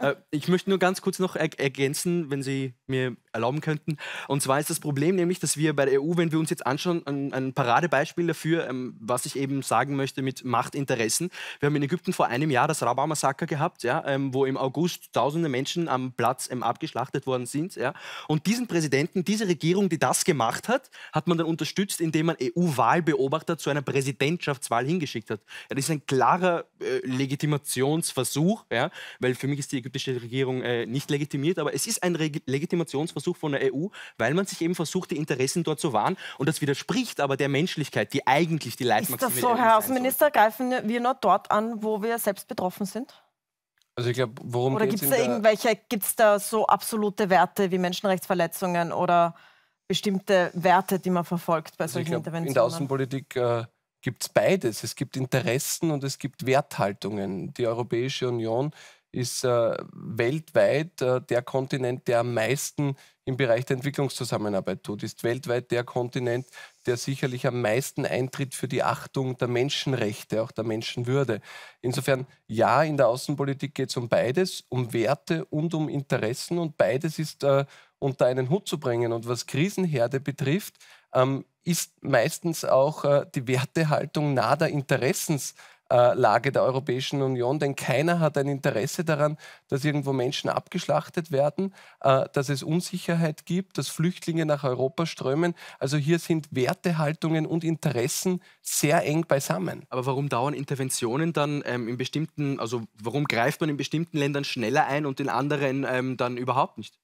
ja? äh, ich möchte nur ganz kurz noch er ergänzen, wenn Sie mir erlauben könnten. Und zwar ist das Problem nämlich, dass wir bei der EU, wenn wir uns jetzt anschauen, ein, ein Paradebeispiel dafür, ähm, was ich eben sagen möchte mit Machtinteressen. Wir haben in Ägypten vor einem Jahr das Rabah-Massaker gehabt, ja, ähm, wo im August tausende Menschen am Platz ähm, abgeschlachtet worden sind. Ja. Und diesen Präsidenten, diese Regierung, die das gemacht hat, hat man dann unterstützt, indem man EU-Wahlbeobachter zu einer Präsidentschaftswahl hingeschickt hat. Ja, das ist ein klarer äh, Legitimationsversuch, ja, weil für mich ist die ägyptische Regierung äh, nicht legitimiert, aber es ist ein Re Legitimationsversuch versucht von der EU, weil man sich eben versucht, die Interessen dort zu wahren. Und das widerspricht aber der Menschlichkeit, die eigentlich die Leitmaxime ist. Ist das so, e Herr Außenminister? Greifen wir nur dort an, wo wir selbst betroffen sind? Also ich glaube, worum Oder gibt es da irgendwelche, gibt es da so absolute Werte wie Menschenrechtsverletzungen oder bestimmte Werte, die man verfolgt bei also solchen glaub, Interventionen? In der Außenpolitik äh, gibt es beides. Es gibt Interessen und es gibt Werthaltungen. Die Europäische Union ist äh, weltweit äh, der Kontinent, der am meisten im Bereich der Entwicklungszusammenarbeit tut, ist weltweit der Kontinent, der sicherlich am meisten eintritt für die Achtung der Menschenrechte, auch der Menschenwürde. Insofern, ja, in der Außenpolitik geht es um beides, um Werte und um Interessen und beides ist äh, unter einen Hut zu bringen. Und was Krisenherde betrifft, ähm, ist meistens auch äh, die Wertehaltung nah der Interessenshaltung äh, Lage der Europäischen Union, denn keiner hat ein Interesse daran, dass irgendwo Menschen abgeschlachtet werden, äh, dass es Unsicherheit gibt, dass Flüchtlinge nach Europa strömen. Also hier sind Wertehaltungen und Interessen sehr eng beisammen. Aber warum dauern Interventionen dann ähm, in bestimmten, also warum greift man in bestimmten Ländern schneller ein und in anderen ähm, dann überhaupt nicht?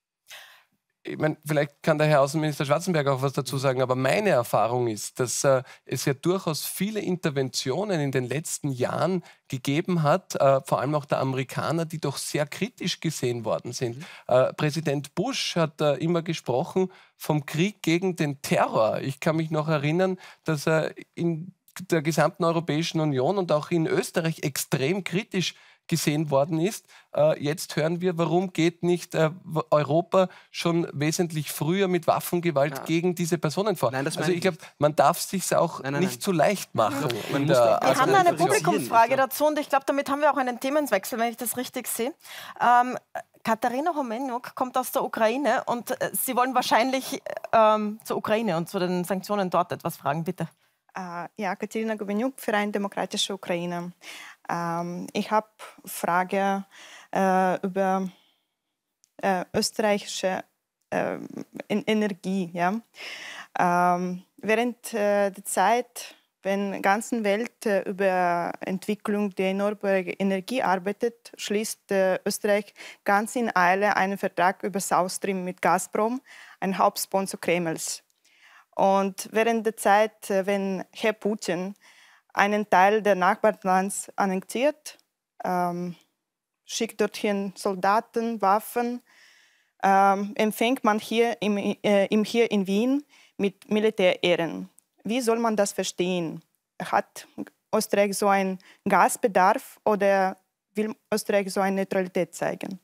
ich meine, vielleicht kann der Herr Außenminister Schwarzenberg auch was dazu sagen, aber meine Erfahrung ist, dass äh, es ja durchaus viele Interventionen in den letzten Jahren gegeben hat, äh, vor allem auch der Amerikaner, die doch sehr kritisch gesehen worden sind. Mhm. Äh, Präsident Bush hat äh, immer gesprochen vom Krieg gegen den Terror. Ich kann mich noch erinnern, dass er in der gesamten Europäischen Union und auch in Österreich extrem kritisch gesehen worden ist. Äh, jetzt hören wir, warum geht nicht äh, Europa schon wesentlich früher mit Waffengewalt ja. gegen diese Personen vor? Nein, also ich glaube, man darf es sich auch nein, nein, nicht zu so leicht machen. Mhm. wir haben eine Publikumsfrage dazu und ich glaube, damit haben wir auch einen Themenwechsel, wenn ich das richtig sehe. Ähm, Katharina Homenuk kommt aus der Ukraine und äh, Sie wollen wahrscheinlich ähm, zur Ukraine und zu den Sanktionen dort etwas fragen, bitte. Äh, ja, Katerina Gobenyuk, Verein Demokratische Ukraine. Ähm, ich habe Frage äh, über äh, österreichische äh, Energie. Ja? Ähm, während äh, der Zeit, wenn die ganze Welt äh, über Entwicklung der erneuerbaren Energie arbeitet, schließt äh, Österreich ganz in Eile einen Vertrag über South Stream mit Gazprom, ein Hauptsponsor Kremls. Und während der Zeit, wenn Herr Putin einen Teil der Nachbarlands annektiert, ähm, schickt dorthin Soldaten, Waffen, ähm, empfängt man hier, im, äh, hier in Wien mit Militärehren. Wie soll man das verstehen? Hat Österreich so einen Gasbedarf oder will Österreich so eine Neutralität zeigen?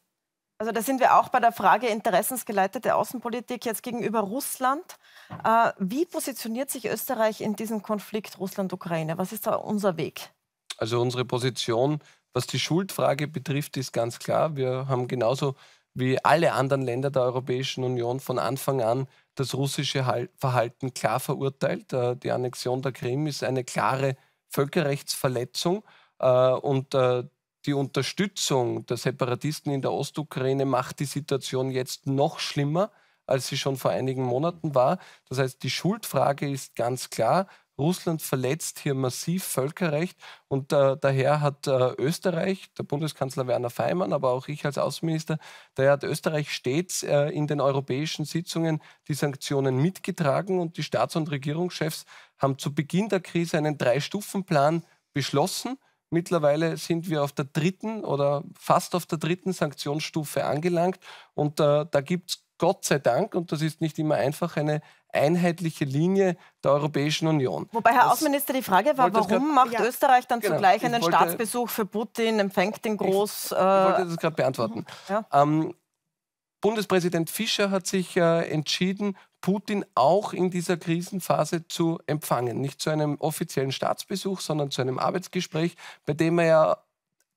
Also da sind wir auch bei der Frage interessensgeleitete Außenpolitik jetzt gegenüber Russland. Äh, wie positioniert sich Österreich in diesem Konflikt Russland-Ukraine? Was ist da unser Weg? Also unsere Position, was die Schuldfrage betrifft, ist ganz klar. Wir haben genauso wie alle anderen Länder der Europäischen Union von Anfang an das russische Verhalten klar verurteilt. Äh, die Annexion der Krim ist eine klare Völkerrechtsverletzung äh, und äh, die Unterstützung der Separatisten in der Ostukraine macht die Situation jetzt noch schlimmer, als sie schon vor einigen Monaten war. Das heißt, die Schuldfrage ist ganz klar. Russland verletzt hier massiv Völkerrecht und äh, daher hat äh, Österreich, der Bundeskanzler Werner Faymann, aber auch ich als Außenminister, daher hat Österreich stets äh, in den europäischen Sitzungen die Sanktionen mitgetragen und die Staats- und Regierungschefs haben zu Beginn der Krise einen Drei-Stufen-Plan beschlossen Mittlerweile sind wir auf der dritten oder fast auf der dritten Sanktionsstufe angelangt. Und äh, da gibt es Gott sei Dank, und das ist nicht immer einfach, eine einheitliche Linie der Europäischen Union. Wobei, Herr das Außenminister, die Frage war, warum grad, macht ja. Österreich dann genau, zugleich einen wollte, Staatsbesuch für Putin, empfängt den groß... Ich, ich wollte das äh, gerade beantworten. Mhm. Ja. Ähm, Bundespräsident Fischer hat sich äh, entschieden, Putin auch in dieser Krisenphase zu empfangen. Nicht zu einem offiziellen Staatsbesuch, sondern zu einem Arbeitsgespräch, bei dem er ja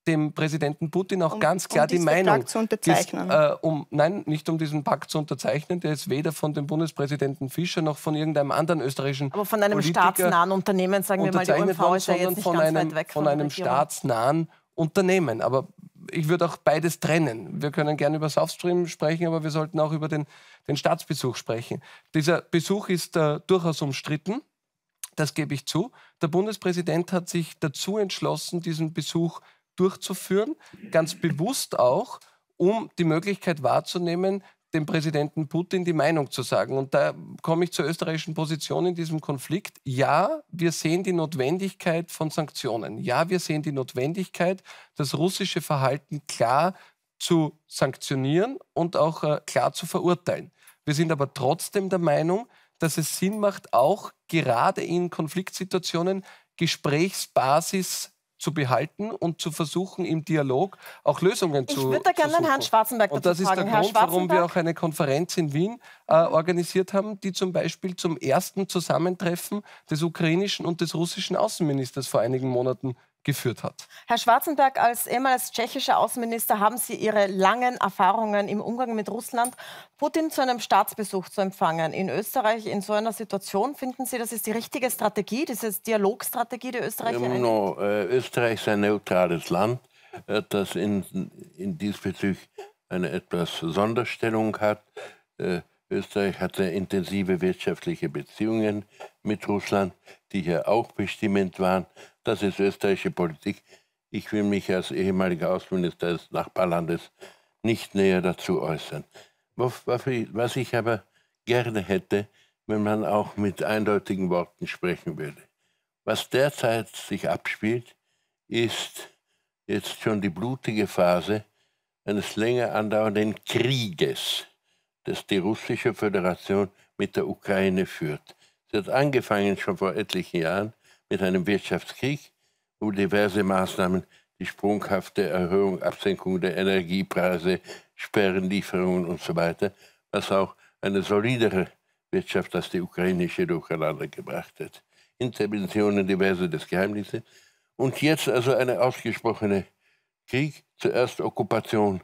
dem Präsidenten Putin auch um, ganz klar um die Meinung. Pakt zu unterzeichnen. Ist, äh, um, nein, nicht um diesen Pakt zu unterzeichnen. Der ist weder von dem Bundespräsidenten Fischer noch von irgendeinem anderen österreichischen. Aber von einem Politiker staatsnahen Unternehmen, sagen wir mal, die UMV ist ja jetzt nicht ganz einem, weit weg. Von, von einem Regierung. staatsnahen Unternehmen. Aber ich würde auch beides trennen. Wir können gerne über South Stream sprechen, aber wir sollten auch über den, den Staatsbesuch sprechen. Dieser Besuch ist äh, durchaus umstritten. Das gebe ich zu. Der Bundespräsident hat sich dazu entschlossen, diesen Besuch durchzuführen, ganz bewusst auch, um die Möglichkeit wahrzunehmen, dem Präsidenten Putin die Meinung zu sagen. Und da komme ich zur österreichischen Position in diesem Konflikt. Ja, wir sehen die Notwendigkeit von Sanktionen. Ja, wir sehen die Notwendigkeit, das russische Verhalten klar zu sanktionieren und auch äh, klar zu verurteilen. Wir sind aber trotzdem der Meinung, dass es Sinn macht, auch gerade in Konfliktsituationen Gesprächsbasis zu behalten und zu versuchen, im Dialog auch Lösungen ich zu Ich würde da gerne Herrn Schwarzenberg dazu Und das ist der Grund, warum wir auch eine Konferenz in Wien äh, mhm. organisiert haben, die zum Beispiel zum ersten Zusammentreffen des ukrainischen und des russischen Außenministers vor einigen Monaten geführt hat. Herr Schwarzenberg, als ehemals tschechischer Außenminister haben Sie Ihre langen Erfahrungen im Umgang mit Russland, Putin zu einem Staatsbesuch zu empfangen in Österreich in so einer Situation, finden Sie, das ist die richtige Strategie, diese Dialogstrategie der Österreicher? Ähm, no, äh, Österreich ist ein neutrales Land, äh, das in, in diesbezüglich eine etwas Sonderstellung hat. Äh, Österreich hatte intensive wirtschaftliche Beziehungen mit Russland die hier auch bestimmend waren. Das ist österreichische Politik. Ich will mich als ehemaliger Außenminister des Nachbarlandes nicht näher dazu äußern. Was ich aber gerne hätte, wenn man auch mit eindeutigen Worten sprechen würde. Was derzeit sich abspielt, ist jetzt schon die blutige Phase eines länger andauernden Krieges, das die russische Föderation mit der Ukraine führt. Sie hat angefangen schon vor etlichen Jahren mit einem Wirtschaftskrieg, wo diverse Maßnahmen, die sprunghafte Erhöhung, Absenkung der Energiepreise, Sperrenlieferungen und so weiter, was auch eine solidere Wirtschaft als die ukrainische durcheinander gebracht hat. Interventionen diverse des Geheimnisses. Und jetzt also eine ausgesprochene Krieg, zuerst Okkupation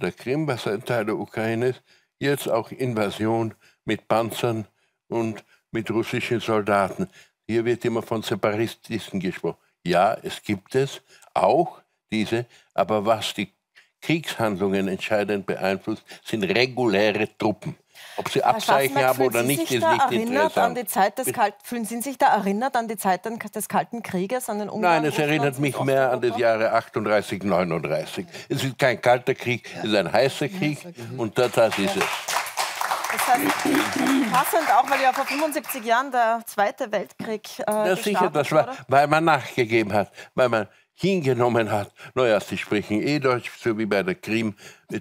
der Krim, was ein Teil der Ukraine ist, jetzt auch Invasion mit Panzern und mit russischen Soldaten. Hier wird immer von Separatisten gesprochen. Ja, es gibt es auch diese, aber was die Kriegshandlungen entscheidend beeinflusst, sind reguläre Truppen. Ob sie Abzeichen haben oder nicht, ist nicht interessant. An die Zeit des Kalt fühlen Sie sich da erinnert an die Zeit des Kalten Krieges, an den Ungarn? Nein, es erinnert mich mehr an das Jahre 38, 39. Es ist kein kalter Krieg, es ist ein heißer Krieg und das, das ist es heißt, passend, auch weil ja vor 75 Jahren der Zweite Weltkrieg äh, Ja, sicher, das war, oder? weil man nachgegeben hat, weil man hingenommen hat. Naja, sie sprechen eh Deutsch, so wie bei der Krim,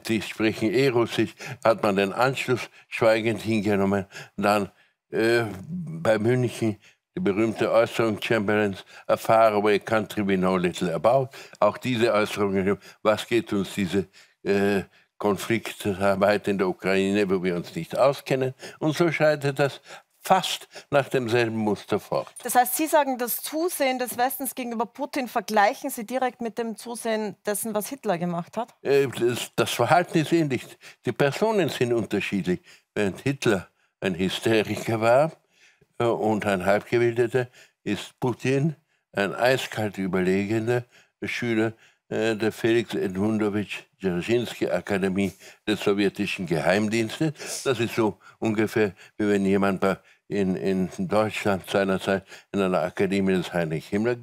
sie sprechen eh Russisch, hat man den Anschluss schweigend hingenommen. Dann äh, bei München die berühmte Äußerung Chamberlains, a faraway country we know little about. Auch diese Äußerung, was geht uns diese äh, Konfliktarbeit in der Ukraine, wo wir uns nicht auskennen. Und so schreitet das fast nach demselben Muster fort. Das heißt, Sie sagen, das Zusehen des Westens gegenüber Putin vergleichen Sie direkt mit dem Zusehen dessen, was Hitler gemacht hat? Äh, das Verhalten ist ähnlich. Die Personen sind unterschiedlich. Während Hitler ein Hysteriker war äh, und ein Halbgebildeter, ist Putin ein eiskalt überlegender Schüler, äh, der Felix Edmundowitsch Dzerzhinsky Akademie des sowjetischen Geheimdienstes. Das ist so ungefähr, wie wenn jemand in, in Deutschland seinerzeit in einer Akademie des Heinrich Himmler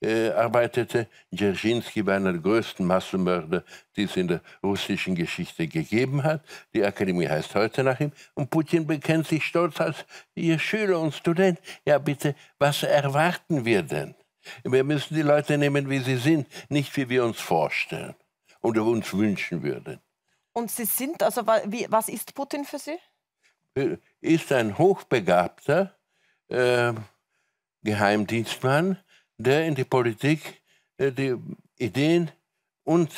äh, arbeitete. Dzerzhinsky war einer der größten Massenmörder, die es in der russischen Geschichte gegeben hat. Die Akademie heißt heute nach ihm. Und Putin bekennt sich stolz als Ihr Schüler und Student. Ja bitte, was erwarten wir denn? Wir müssen die Leute nehmen, wie sie sind, nicht wie wir uns vorstellen oder uns wünschen würden. Und Sie sind, also wie, was ist Putin für Sie? Äh, ist ein hochbegabter äh, Geheimdienstmann, der in die Politik äh, die Ideen und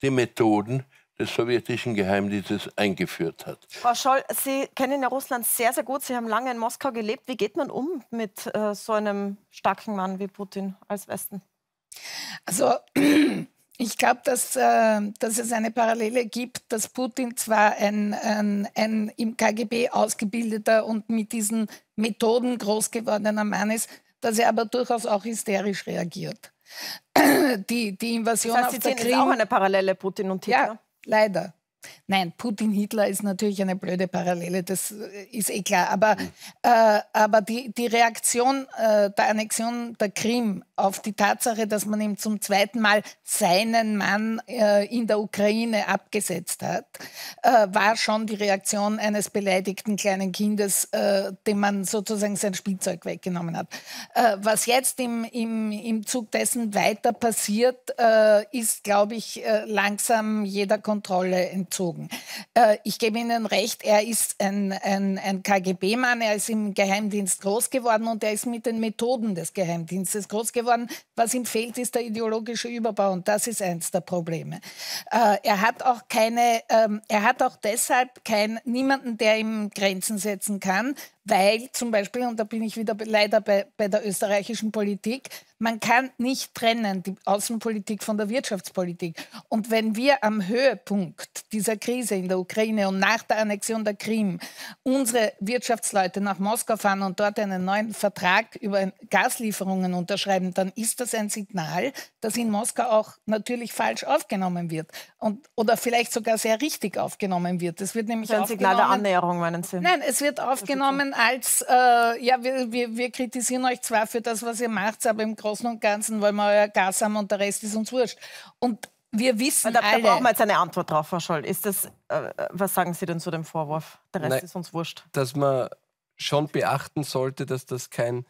die Methoden des sowjetischen Geheimdienstes eingeführt hat. Frau Scholl, Sie kennen ja Russland sehr, sehr gut. Sie haben lange in Moskau gelebt. Wie geht man um mit äh, so einem starken Mann wie Putin als Westen? Also ich glaube, dass, äh, dass es eine Parallele gibt, dass Putin zwar ein, ein, ein im KGB ausgebildeter und mit diesen Methoden groß gewordener Mann ist, dass er aber durchaus auch hysterisch reagiert. Die, die Invasion das heißt, auf der Krim ist auch eine Parallele Putin und Hitler. Ja, leido Nein, Putin-Hitler ist natürlich eine blöde Parallele, das äh, ist eh klar. Aber, mhm. äh, aber die, die Reaktion äh, der Annexion der Krim auf die Tatsache, dass man ihm zum zweiten Mal seinen Mann äh, in der Ukraine abgesetzt hat, äh, war schon die Reaktion eines beleidigten kleinen Kindes, äh, dem man sozusagen sein Spielzeug weggenommen hat. was jetzt im, im, im Zug dessen weiter passiert, ist, glaube ich, langsam jeder Kontrolle entzogen bezogen. Äh, ich gebe Ihnen recht, er ist ein, ein, ein KGB-Mann, er ist im Geheimdienst groß geworden und er ist mit den Methoden des Geheimdienstes groß geworden. Was ihm fehlt, ist der ideologische Überbau und das ist eins der Probleme. Äh, er hat auch keine, ähm, er hat auch deshalb kein, niemanden, der ihm Grenzen setzen kann, weil zum Beispiel, und da bin ich wieder leider bei, bei der österreichischen Politik, man kann nicht trennen die Außenpolitik von der Wirtschaftspolitik. Und wenn wir am Höhepunkt dieser Krise in der Ukraine und nach der Annexion der Krim unsere Wirtschaftsleute nach Moskau fahren und dort einen neuen Vertrag über Gaslieferungen unterschreiben, dann ist das ein Signal, dass in Moskau auch natürlich falsch aufgenommen wird und, oder vielleicht sogar sehr richtig aufgenommen wird. Es wird nämlich das ist ein Signal der Annäherung, meinen Sie? Nein, es wird aufgenommen als, äh, ja, wir, wir, wir kritisieren euch zwar für das, was ihr macht, aber im Großen und Ganzen wollen wir euer Gas haben und der Rest ist uns wurscht. Und wir wissen da, alle. Da brauchen wir jetzt eine Antwort drauf, Frau Scholl. Ist das, äh, was sagen Sie denn zu dem Vorwurf? Der Rest Nein, ist uns wurscht. Dass man schon beachten sollte, dass das kein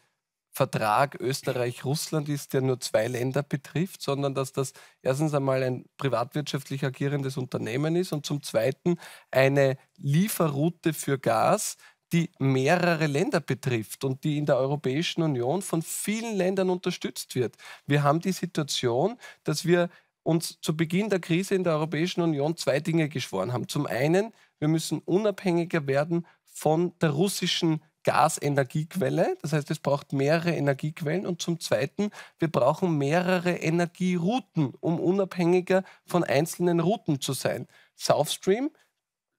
Vertrag Österreich-Russland ist, der nur zwei Länder betrifft, sondern dass das erstens einmal ein privatwirtschaftlich agierendes Unternehmen ist und zum Zweiten eine Lieferroute für Gas, die mehrere Länder betrifft und die in der Europäischen Union von vielen Ländern unterstützt wird. Wir haben die Situation, dass wir uns zu Beginn der Krise in der Europäischen Union zwei Dinge geschworen haben. Zum einen, wir müssen unabhängiger werden von der russischen Gasenergiequelle. Das heißt, es braucht mehrere Energiequellen. Und zum Zweiten, wir brauchen mehrere Energierouten, um unabhängiger von einzelnen Routen zu sein. South Stream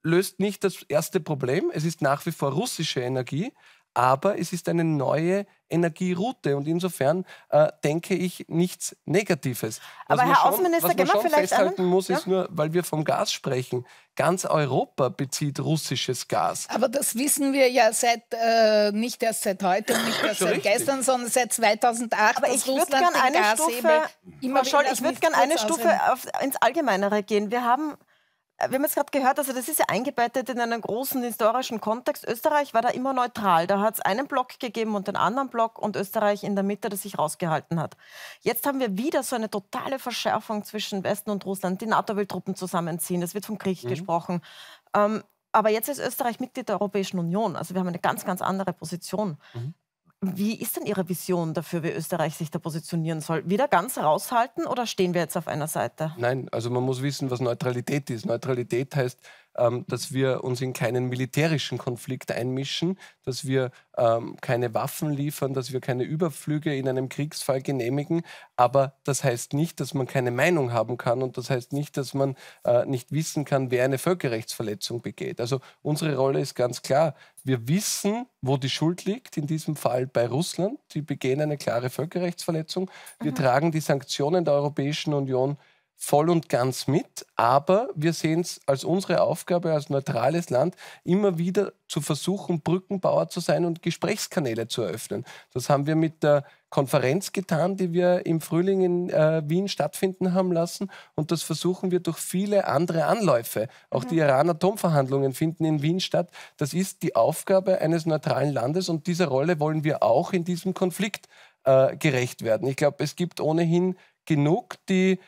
löst nicht das erste Problem. Es ist nach wie vor russische Energie, aber es ist eine neue Energieroute und insofern äh, denke ich nichts Negatives. Was aber Herr schon, Außenminister, was man schon festhalten muss, ja? ist nur, weil wir vom Gas sprechen, ganz Europa bezieht russisches Gas. Aber das wissen wir ja seit äh, nicht erst seit heute, nicht erst seit gestern, sondern seit 2008. Aber ich würde gerne eine Stufe, Stufe, ich würd gern eine Stufe auf, ins Allgemeinere gehen. Wir haben wir haben jetzt gerade gehört, also das ist ja eingebettet in einen großen historischen Kontext. Österreich war da immer neutral. Da hat es einen Block gegeben und den anderen Block und Österreich in der Mitte, das sich rausgehalten hat. Jetzt haben wir wieder so eine totale Verschärfung zwischen Westen und Russland. Die NATO will Truppen zusammenziehen, es wird vom Krieg mhm. gesprochen. Ähm, aber jetzt ist Österreich Mitglied der Europäischen Union. Also wir haben eine ganz, ganz andere Position. Mhm. Wie ist denn Ihre Vision dafür, wie Österreich sich da positionieren soll? Wieder ganz raushalten oder stehen wir jetzt auf einer Seite? Nein, also man muss wissen, was Neutralität ist. Neutralität heißt, ähm, dass wir uns in keinen militärischen Konflikt einmischen, dass wir ähm, keine Waffen liefern, dass wir keine Überflüge in einem Kriegsfall genehmigen. Aber das heißt nicht, dass man keine Meinung haben kann und das heißt nicht, dass man äh, nicht wissen kann, wer eine Völkerrechtsverletzung begeht. Also unsere Rolle ist ganz klar. Wir wissen, wo die Schuld liegt, in diesem Fall bei Russland. Die begehen eine klare Völkerrechtsverletzung. Wir mhm. tragen die Sanktionen der Europäischen Union voll und ganz mit, aber wir sehen es als unsere Aufgabe als neutrales Land, immer wieder zu versuchen, Brückenbauer zu sein und Gesprächskanäle zu eröffnen. Das haben wir mit der Konferenz getan, die wir im Frühling in äh, Wien stattfinden haben lassen. Und das versuchen wir durch viele andere Anläufe. Auch mhm. die Iran-Atomverhandlungen finden in Wien statt. Das ist die Aufgabe eines neutralen Landes und dieser Rolle wollen wir auch in diesem Konflikt äh, gerecht werden. Ich glaube, es gibt ohnehin genug, die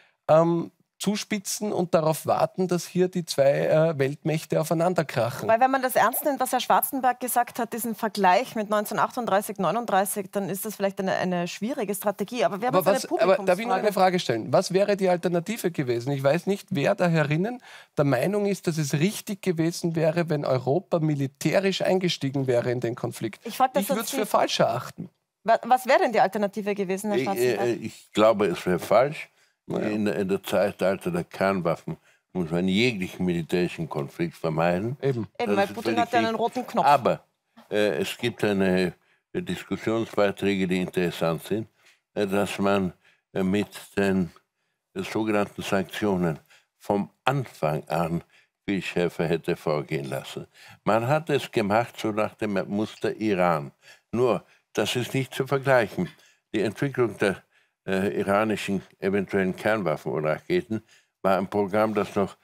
ähm, zuspitzen und darauf warten, dass hier die zwei äh, Weltmächte aufeinanderkrachen. Weil wenn man das ernst nimmt, was Herr Schwarzenberg gesagt hat, diesen Vergleich mit 1938, 39, dann ist das vielleicht eine, eine schwierige Strategie. Aber, wer haben aber, was, aber darf ich noch eine Frage stellen? Was wäre die Alternative gewesen? Ich weiß nicht, wer da herinnen der Meinung ist, dass es richtig gewesen wäre, wenn Europa militärisch eingestiegen wäre in den Konflikt. Ich, ich würde es für falsch erachten. Was wäre denn die Alternative gewesen, Herr äh, Schwarzenberg? Ich, äh, ich glaube, es wäre falsch naja. In, in der Zeitalter also der Kernwaffen muss man jeglichen militärischen Konflikt vermeiden. Eben, Eben weil Putin hat ja einen roten Knopf. Aber äh, es gibt eine äh, Diskussionsbeiträge, die interessant sind, äh, dass man äh, mit den äh, sogenannten Sanktionen vom Anfang an viel schärfer hätte vorgehen lassen. Man hat es gemacht so nach dem Muster Iran. Nur, das ist nicht zu vergleichen. Die Entwicklung der äh, iranischen eventuellen Kernwaffen oder Raketen, war ein Programm, das noch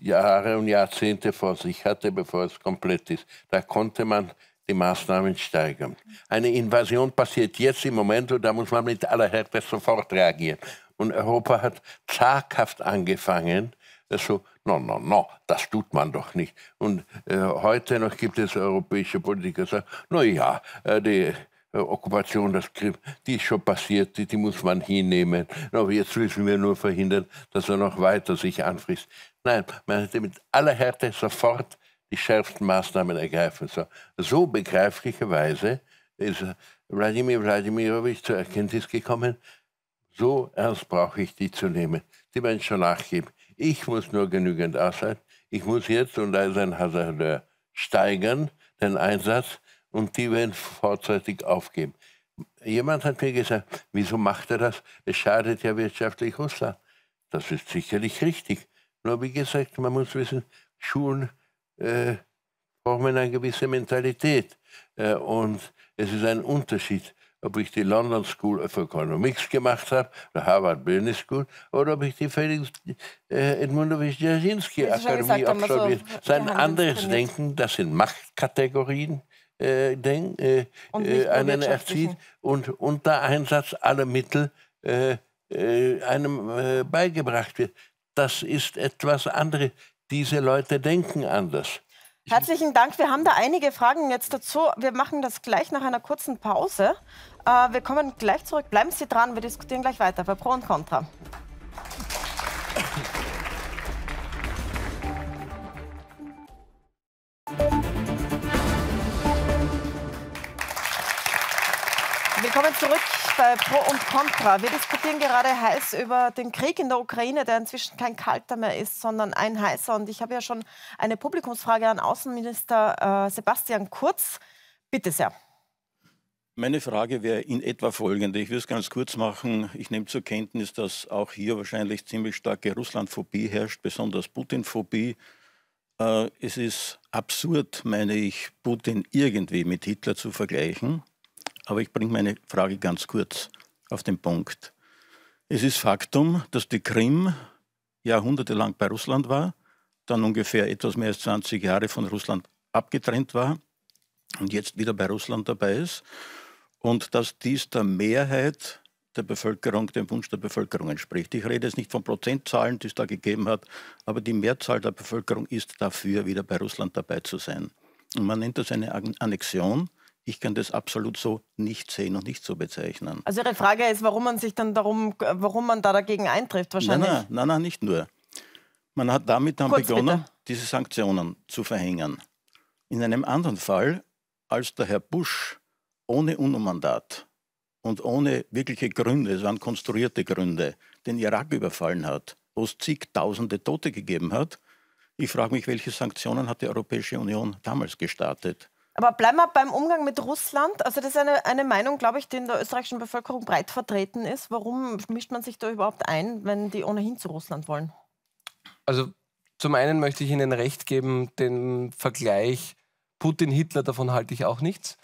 Jahre und Jahrzehnte vor sich hatte, bevor es komplett ist. Da konnte man die Maßnahmen steigern. Eine Invasion passiert jetzt im Moment und da muss man mit aller Härte sofort reagieren. Und Europa hat zaghaft angefangen, so, no, no, no, das tut man doch nicht. Und äh, heute noch gibt es europäische Politiker, die sagen, na ja, äh, die äh, Okkupation das Krieg, die ist schon passiert, die, die muss man hinnehmen. Aber jetzt müssen wir nur verhindern, dass er noch weiter sich anfrisst. Nein, man hätte mit aller Härte sofort die schärfsten Maßnahmen ergreifen sollen. So begreiflicherweise ist äh, Wladimir Wladimirovich zur Erkenntnis gekommen, so ernst brauche ich die zu nehmen. Die werden schon nachgeben. Ich muss nur genügend aushalten. Ich muss jetzt, und da ist ein Hasardeur, steigern den Einsatz und die werden vorzeitig aufgeben. Jemand hat mir gesagt, wieso macht er das? Es schadet ja wirtschaftlich Russland. Das ist sicherlich richtig. Nur wie gesagt, man muss wissen, Schulen äh, brauchen eine gewisse Mentalität. Äh, und es ist ein Unterschied, ob ich die London School of Economics gemacht habe, oder Harvard Business School, oder ob ich die Felix äh, Edmundowitsch Jasinski Akademie absolviert. So, das ist ein anderes Denken, das sind Machtkategorien, äh, Ding, äh, äh einen erzieht und unter Einsatz aller Mittel äh, äh einem äh, beigebracht wird. Das ist etwas anderes. Diese Leute denken anders. Herzlichen Dank. Wir haben da einige Fragen jetzt dazu. Wir machen das gleich nach einer kurzen Pause. wir kommen gleich zurück. Bleiben Sie dran. Wir diskutieren gleich weiter bei Pro und Contra. Willkommen zurück bei Pro und Contra. Wir diskutieren gerade heiß über den Krieg in der Ukraine, der inzwischen kein kalter mehr ist, sondern ein heißer. Und ich habe ja schon eine Publikumsfrage an Außenminister äh, Sebastian Kurz. Bitte sehr. Meine Frage wäre in etwa folgende. Ich will es ganz kurz machen. Ich nehme zur Kenntnis, dass auch hier wahrscheinlich ziemlich starke Russlandphobie herrscht, besonders Putinphobie. Äh, es ist absurd, meine ich, Putin irgendwie mit Hitler zu vergleichen aber ich bringe meine Frage ganz kurz auf den Punkt. Es ist Faktum, dass die Krim jahrhundertelang bei Russland war, dann ungefähr etwas mehr als 20 Jahre von Russland abgetrennt war und jetzt wieder bei Russland dabei ist und dass dies der Mehrheit der Bevölkerung, dem Wunsch der Bevölkerung entspricht. Ich rede jetzt nicht von Prozentzahlen, die es da gegeben hat, aber die Mehrzahl der Bevölkerung ist dafür, wieder bei Russland dabei zu sein. Und man nennt das eine Annexion ich kann das absolut so nicht sehen und nicht so bezeichnen. Also Ihre Frage ist, warum man sich dann darum, warum man da dagegen eintrifft wahrscheinlich? Nein, nein, nein, nicht nur. Man hat damit dann Kurz, begonnen, bitte. diese Sanktionen zu verhängen. In einem anderen Fall, als der Herr Bush ohne UNO-Mandat und ohne wirkliche Gründe, es waren konstruierte Gründe, den Irak überfallen hat, wo es zigtausende Tote gegeben hat. Ich frage mich, welche Sanktionen hat die Europäische Union damals gestartet? Aber bleiben wir beim Umgang mit Russland. Also das ist eine, eine Meinung, glaube ich, die in der österreichischen Bevölkerung breit vertreten ist. Warum mischt man sich da überhaupt ein, wenn die ohnehin zu Russland wollen? Also zum einen möchte ich Ihnen recht geben, den Vergleich Putin-Hitler, davon halte ich auch nichts.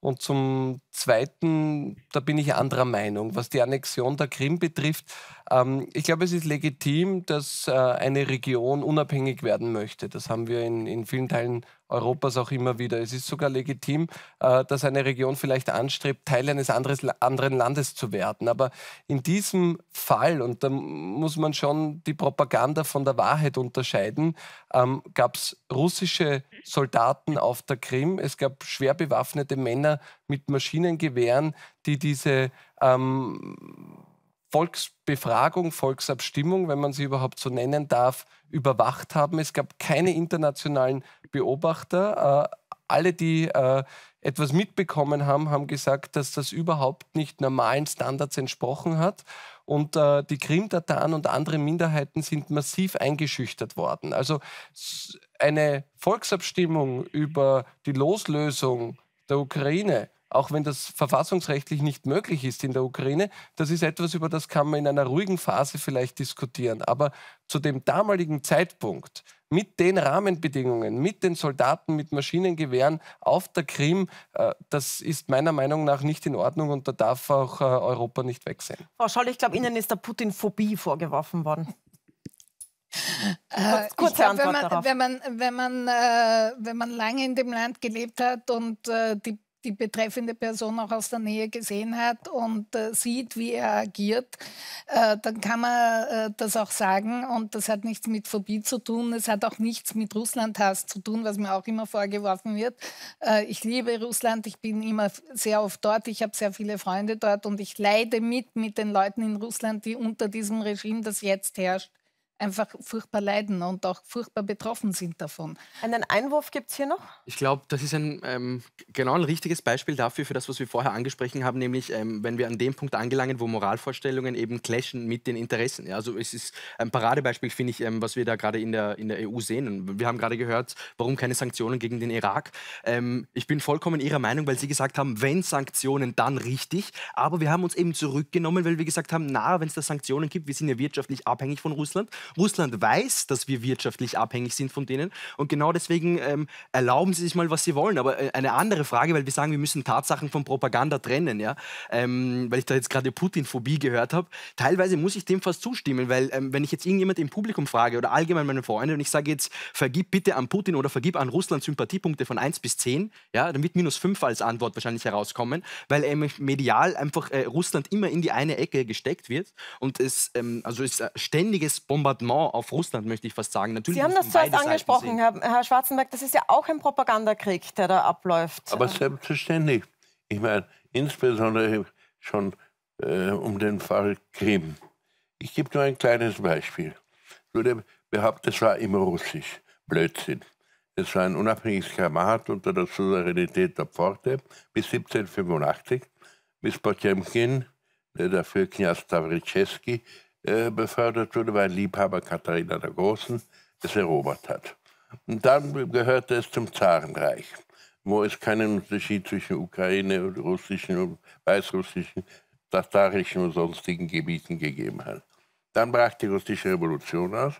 Und zum Zweiten, da bin ich anderer Meinung, was die Annexion der Krim betrifft. Ähm, ich glaube, es ist legitim, dass äh, eine Region unabhängig werden möchte. Das haben wir in, in vielen Teilen Europas auch immer wieder. Es ist sogar legitim, äh, dass eine Region vielleicht anstrebt, Teil eines anderes, anderen Landes zu werden. Aber in diesem Fall, und da muss man schon die Propaganda von der Wahrheit unterscheiden, ähm, gab es russische Soldaten auf der Krim, es gab schwer bewaffnete Männer mit Maschinengewehren, die diese ähm, Volksbefragung, Volksabstimmung, wenn man sie überhaupt so nennen darf, überwacht haben. Es gab keine internationalen Beobachter. Äh, alle, die äh, etwas mitbekommen haben, haben gesagt, dass das überhaupt nicht normalen Standards entsprochen hat. Und äh, die Krim-Tataren und andere Minderheiten sind massiv eingeschüchtert worden. Also eine Volksabstimmung über die Loslösung der Ukraine auch wenn das verfassungsrechtlich nicht möglich ist in der Ukraine, das ist etwas, über das kann man in einer ruhigen Phase vielleicht diskutieren. Aber zu dem damaligen Zeitpunkt, mit den Rahmenbedingungen, mit den Soldaten, mit Maschinengewehren auf der Krim, äh, das ist meiner Meinung nach nicht in Ordnung und da darf auch äh, Europa nicht wegsehen. Frau Scholl, ich glaube, Ihnen ist der Putin-Phobie vorgeworfen worden. Äh, Kurze glaub, Antwort wenn man, darauf. Wenn man, äh, wenn, man, äh, wenn man lange in dem Land gelebt hat und äh, die die betreffende Person auch aus der Nähe gesehen hat und äh, sieht, wie er agiert, äh, dann kann man äh, das auch sagen. Und das hat nichts mit Phobie zu tun. Es hat auch nichts mit Russlandhass zu tun, was mir auch immer vorgeworfen wird. Äh, ich liebe Russland. Ich bin immer sehr oft dort. Ich habe sehr viele Freunde dort und ich leide mit mit den Leuten in Russland, die unter diesem Regime, das jetzt herrscht, einfach furchtbar leiden und auch furchtbar betroffen sind davon. Einen Einwurf gibt es hier noch? Ich glaube, das ist ein ähm, genau ein richtiges Beispiel dafür, für das, was wir vorher angesprochen haben, nämlich ähm, wenn wir an dem Punkt angelangen, wo Moralvorstellungen eben clashen mit den Interessen. Ja, also es ist ein Paradebeispiel, finde ich, ähm, was wir da gerade in der, in der EU sehen. Und wir haben gerade gehört, warum keine Sanktionen gegen den Irak. Ähm, ich bin vollkommen Ihrer Meinung, weil Sie gesagt haben, wenn Sanktionen, dann richtig. Aber wir haben uns eben zurückgenommen, weil wir gesagt haben, na, wenn es da Sanktionen gibt, wir sind ja wirtschaftlich abhängig von Russland Russland weiß, dass wir wirtschaftlich abhängig sind von denen und genau deswegen ähm, erlauben sie sich mal, was sie wollen. Aber äh, eine andere Frage, weil wir sagen, wir müssen Tatsachen von Propaganda trennen, ja, ähm, weil ich da jetzt gerade Putin-Phobie gehört habe. Teilweise muss ich dem fast zustimmen, weil ähm, wenn ich jetzt irgendjemand im Publikum frage oder allgemein meine Freunde und ich sage jetzt, vergib bitte an Putin oder vergib an Russland Sympathiepunkte von 1 bis 10, ja, dann wird minus 5 als Antwort wahrscheinlich herauskommen, weil ähm, medial einfach äh, Russland immer in die eine Ecke gesteckt wird und es, ähm, also ist äh, ständiges Bombardement Bombardement auf Russland, möchte ich fast sagen. Natürlich Sie haben das zuerst angesprochen, Herr, Herr, Schwarzenberg. Das ist ja auch ein Propagandakrieg, der da abläuft. Aber selbstverständlich. Ich meine, insbesondere schon äh, um den Fall Krim. Ich gebe nur ein kleines Beispiel. Wurde behauptet, es war immer russisch. Blödsinn. Es war ein unabhängiges Kamerad unter der Souveränität der Pforte bis 1785, bis Potemkin, der dafür Kniaz Tawricheski äh, befördert wurde, weil Liebhaber Katharina der Großen es erobert hat. Und dann gehörte es zum Zarenreich, wo es keinen Unterschied zwischen Ukraine und russischen und weißrussischen, tatarischen und sonstigen Gebieten gegeben hat. Dann brach die russische Revolution aus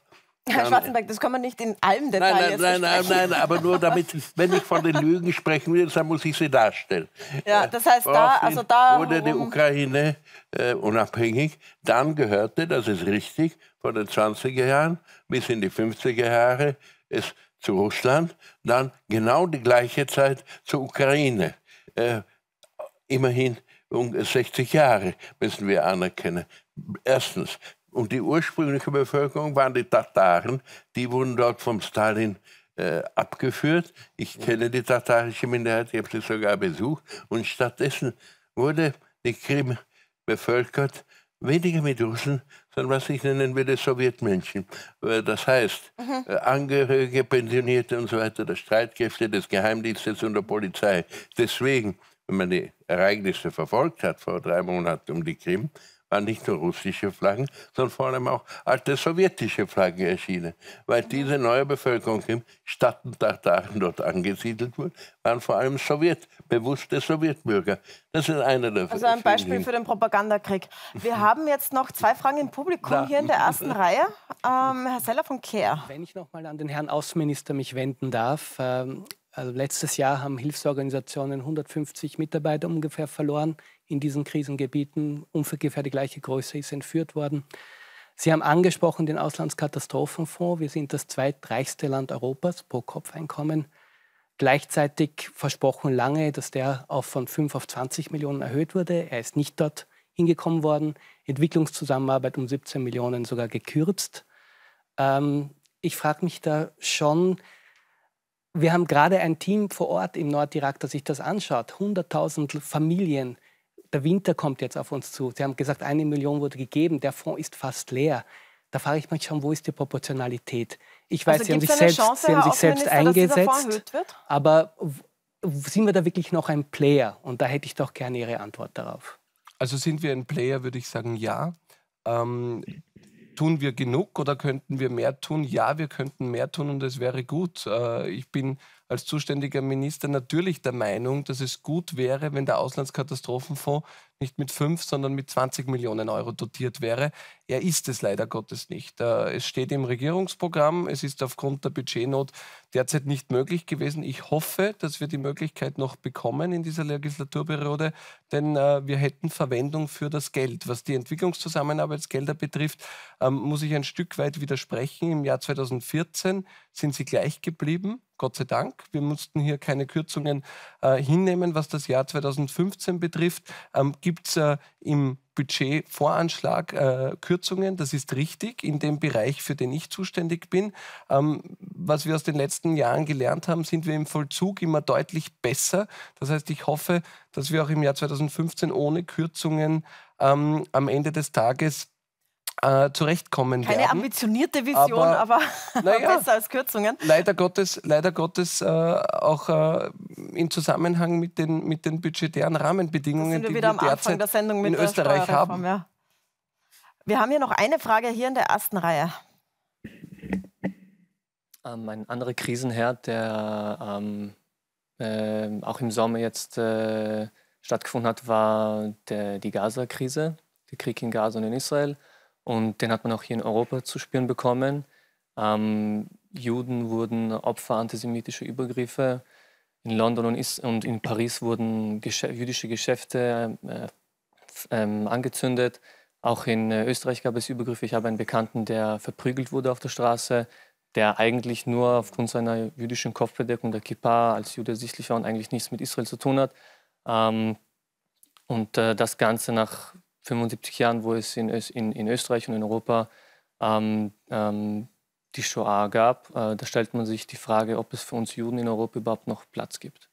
Herr äh, Schwarzenberg, das kann man nicht in allem Detail nein, nein, jetzt Nein, nein, nein, aber nur damit, wenn ich von den Lügen sprechen will, dann muss ich sie darstellen. Ja, äh, das heißt, da, also da wurde die Ukraine äh, unabhängig. Dann gehörte, das ist richtig, von den 20er Jahren bis in die 50er Jahre es zu Russland, dann genau die gleiche Zeit zur Ukraine. Äh, immerhin um 60 Jahre müssen wir anerkennen. Erstens, und die ursprüngliche Bevölkerung waren die Tataren. Die wurden dort vom Stalin äh, abgeführt. Ich kenne die tatarische Minderheit, ich habe sie sogar besucht. Und stattdessen wurde die Krim bevölkert, weniger mit Russen, sondern was ich nennen würde Sowjetmenschen. Äh, das heißt, mhm. Äh, Angehörige, Pensionierte und so weiter, der Streitkräfte des Geheimdienstes und der Polizei. Deswegen, wenn man die Ereignisse verfolgt hat vor drei Monaten um die Krim waren ah, nicht nur russische Flaggen, sondern vor allem auch alte sowjetische Flaggen erschienen. Weil diese neue Bevölkerung im Stadtentagdachen dort angesiedelt wurde, waren vor allem Sowjet, bewusste Sowjetbürger. Das ist einer der Also ein Beispiel für den Propagandakrieg. Wir haben jetzt noch zwei Fragen im Publikum Na. hier in der ersten Reihe. Ähm, Herr Seller von Kehr. Wenn ich nochmal an den Herrn Außenminister mich wenden darf. Ähm also letztes Jahr haben Hilfsorganisationen 150 Mitarbeiter ungefähr verloren in diesen Krisengebieten ungefähr die gleiche Größe ist entführt worden. Sie haben angesprochen den Auslandskatastrophenfonds. Wir sind das zweitreichste Land Europas pro Kopfeinkommen. Gleichzeitig versprochen lange, dass der auf von 5 auf 20 Millionen erhöht wurde. Er ist nicht dort hingekommen worden. Entwicklungszusammenarbeit um 17 Millionen sogar gekürzt. Ähm, ich frage mich da schon, wir haben gerade ein Team vor Ort im Nordirak, das sich das anschaut. 100.000 Familien der Winter kommt jetzt auf uns zu. Sie haben gesagt, eine Million wurde gegeben, der Fonds ist fast leer. Da frage ich mich schon, wo ist die Proportionalität? Ich weiß, also Sie haben sich selbst, Chance, Sie haben sich selbst eingesetzt, aber sind wir da wirklich noch ein Player? Und da hätte ich doch gerne Ihre Antwort darauf. Also sind wir ein Player, würde ich sagen, ja. Ähm, tun wir genug oder könnten wir mehr tun? Ja, wir könnten mehr tun und es wäre gut. Äh, ich bin als zuständiger Minister natürlich der Meinung, dass es gut wäre, wenn der Auslandskatastrophenfonds nicht mit 5, sondern mit 20 Millionen Euro dotiert wäre. Er ist es leider Gottes nicht. Äh, es steht im Regierungsprogramm, es ist aufgrund der Budgetnot derzeit nicht möglich gewesen. Ich hoffe, dass wir die Möglichkeit noch bekommen in dieser Legislaturperiode, denn äh, wir hätten Verwendung für das Geld. Was die Entwicklungszusammenarbeitsgelder betrifft, ähm, muss ich ein Stück weit widersprechen. Im Jahr 2014 sind sie gleich geblieben. Gott sei Dank. Wir mussten hier keine Kürzungen äh, hinnehmen. Was das Jahr 2015 betrifft, ähm, gibt es äh, im Budgetvoranschlag äh, Kürzungen. Das ist richtig in dem Bereich, für den ich zuständig bin. Ähm, was wir aus den letzten Jahren gelernt haben, sind wir im Vollzug immer deutlich besser. Das heißt, ich hoffe, dass wir auch im Jahr 2015 ohne Kürzungen ähm, am Ende des Tages äh, zurechtkommen Keine werden. Keine ambitionierte Vision, aber, aber ja, besser als Kürzungen. Leider Gottes, leider Gottes äh, auch äh, im Zusammenhang mit den, mit den budgetären Rahmenbedingungen, wir die wir derzeit in Österreich haben. Ja. Wir haben hier noch eine Frage hier in der ersten Reihe. Ähm, ein anderer Krisenherd, der ähm, äh, auch im Sommer jetzt äh, stattgefunden hat, war der, die Gaza-Krise, der Krieg in Gaza und in Israel. Und den hat man auch hier in Europa zu spüren bekommen. Ähm, Juden wurden Opfer antisemitischer Übergriffe. In London und, Is und in Paris wurden Gesch jüdische Geschäfte äh, ähm, angezündet. Auch in äh, Österreich gab es Übergriffe. Ich habe einen Bekannten, der verprügelt wurde auf der Straße, der eigentlich nur aufgrund seiner jüdischen Kopfbedeckung, der Kippa, als Jude sichtlich war und eigentlich nichts mit Israel zu tun hat. Ähm, und äh, das Ganze nach 75 Jahren, wo es in, in, in Österreich und in Europa ähm, ähm, die Shoah gab, äh, da stellt man sich die Frage, ob es für uns Juden in Europa überhaupt noch Platz gibt.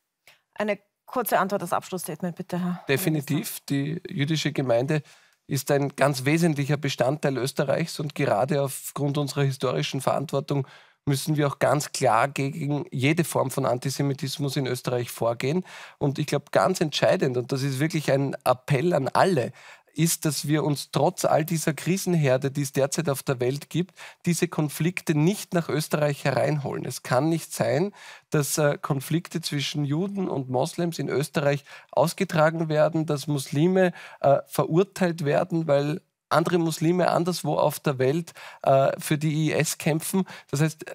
Eine kurze Antwort als Abschlussstatement, bitte, Herr. Definitiv. Die jüdische Gemeinde ist ein ganz wesentlicher Bestandteil Österreichs und gerade aufgrund unserer historischen Verantwortung müssen wir auch ganz klar gegen jede Form von Antisemitismus in Österreich vorgehen. Und ich glaube, ganz entscheidend, und das ist wirklich ein Appell an alle, ist, dass wir uns trotz all dieser Krisenherde, die es derzeit auf der Welt gibt, diese Konflikte nicht nach Österreich hereinholen. Es kann nicht sein, dass äh, Konflikte zwischen Juden und Moslems in Österreich ausgetragen werden, dass Muslime äh, verurteilt werden, weil andere Muslime anderswo auf der Welt äh, für die IS kämpfen. Das heißt,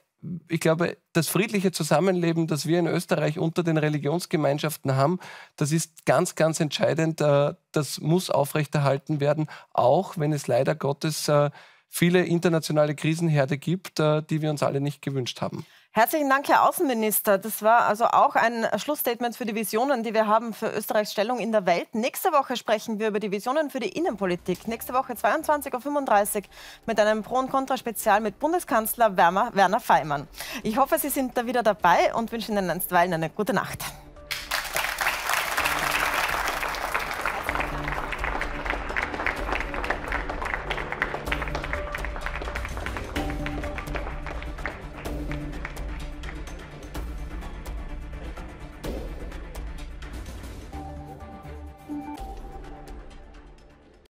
ich glaube, das friedliche Zusammenleben, das wir in Österreich unter den Religionsgemeinschaften haben, das ist ganz, ganz entscheidend. Äh, das muss aufrechterhalten werden, auch wenn es leider Gottes äh, viele internationale Krisenherde gibt, äh, die wir uns alle nicht gewünscht haben. Herzlichen Dank, Herr Außenminister. Das war also auch ein Schlussstatement für die Visionen, die wir haben für Österreichs Stellung in der Welt. Nächste Woche sprechen wir über die Visionen für die Innenpolitik. Nächste Woche 22.35 Uhr mit einem Pro- und Contra-Spezial mit Bundeskanzler Werner, Werner Feimann. Ich hoffe, Sie sind da wieder dabei und wünsche Ihnen einstweilen eine gute Nacht.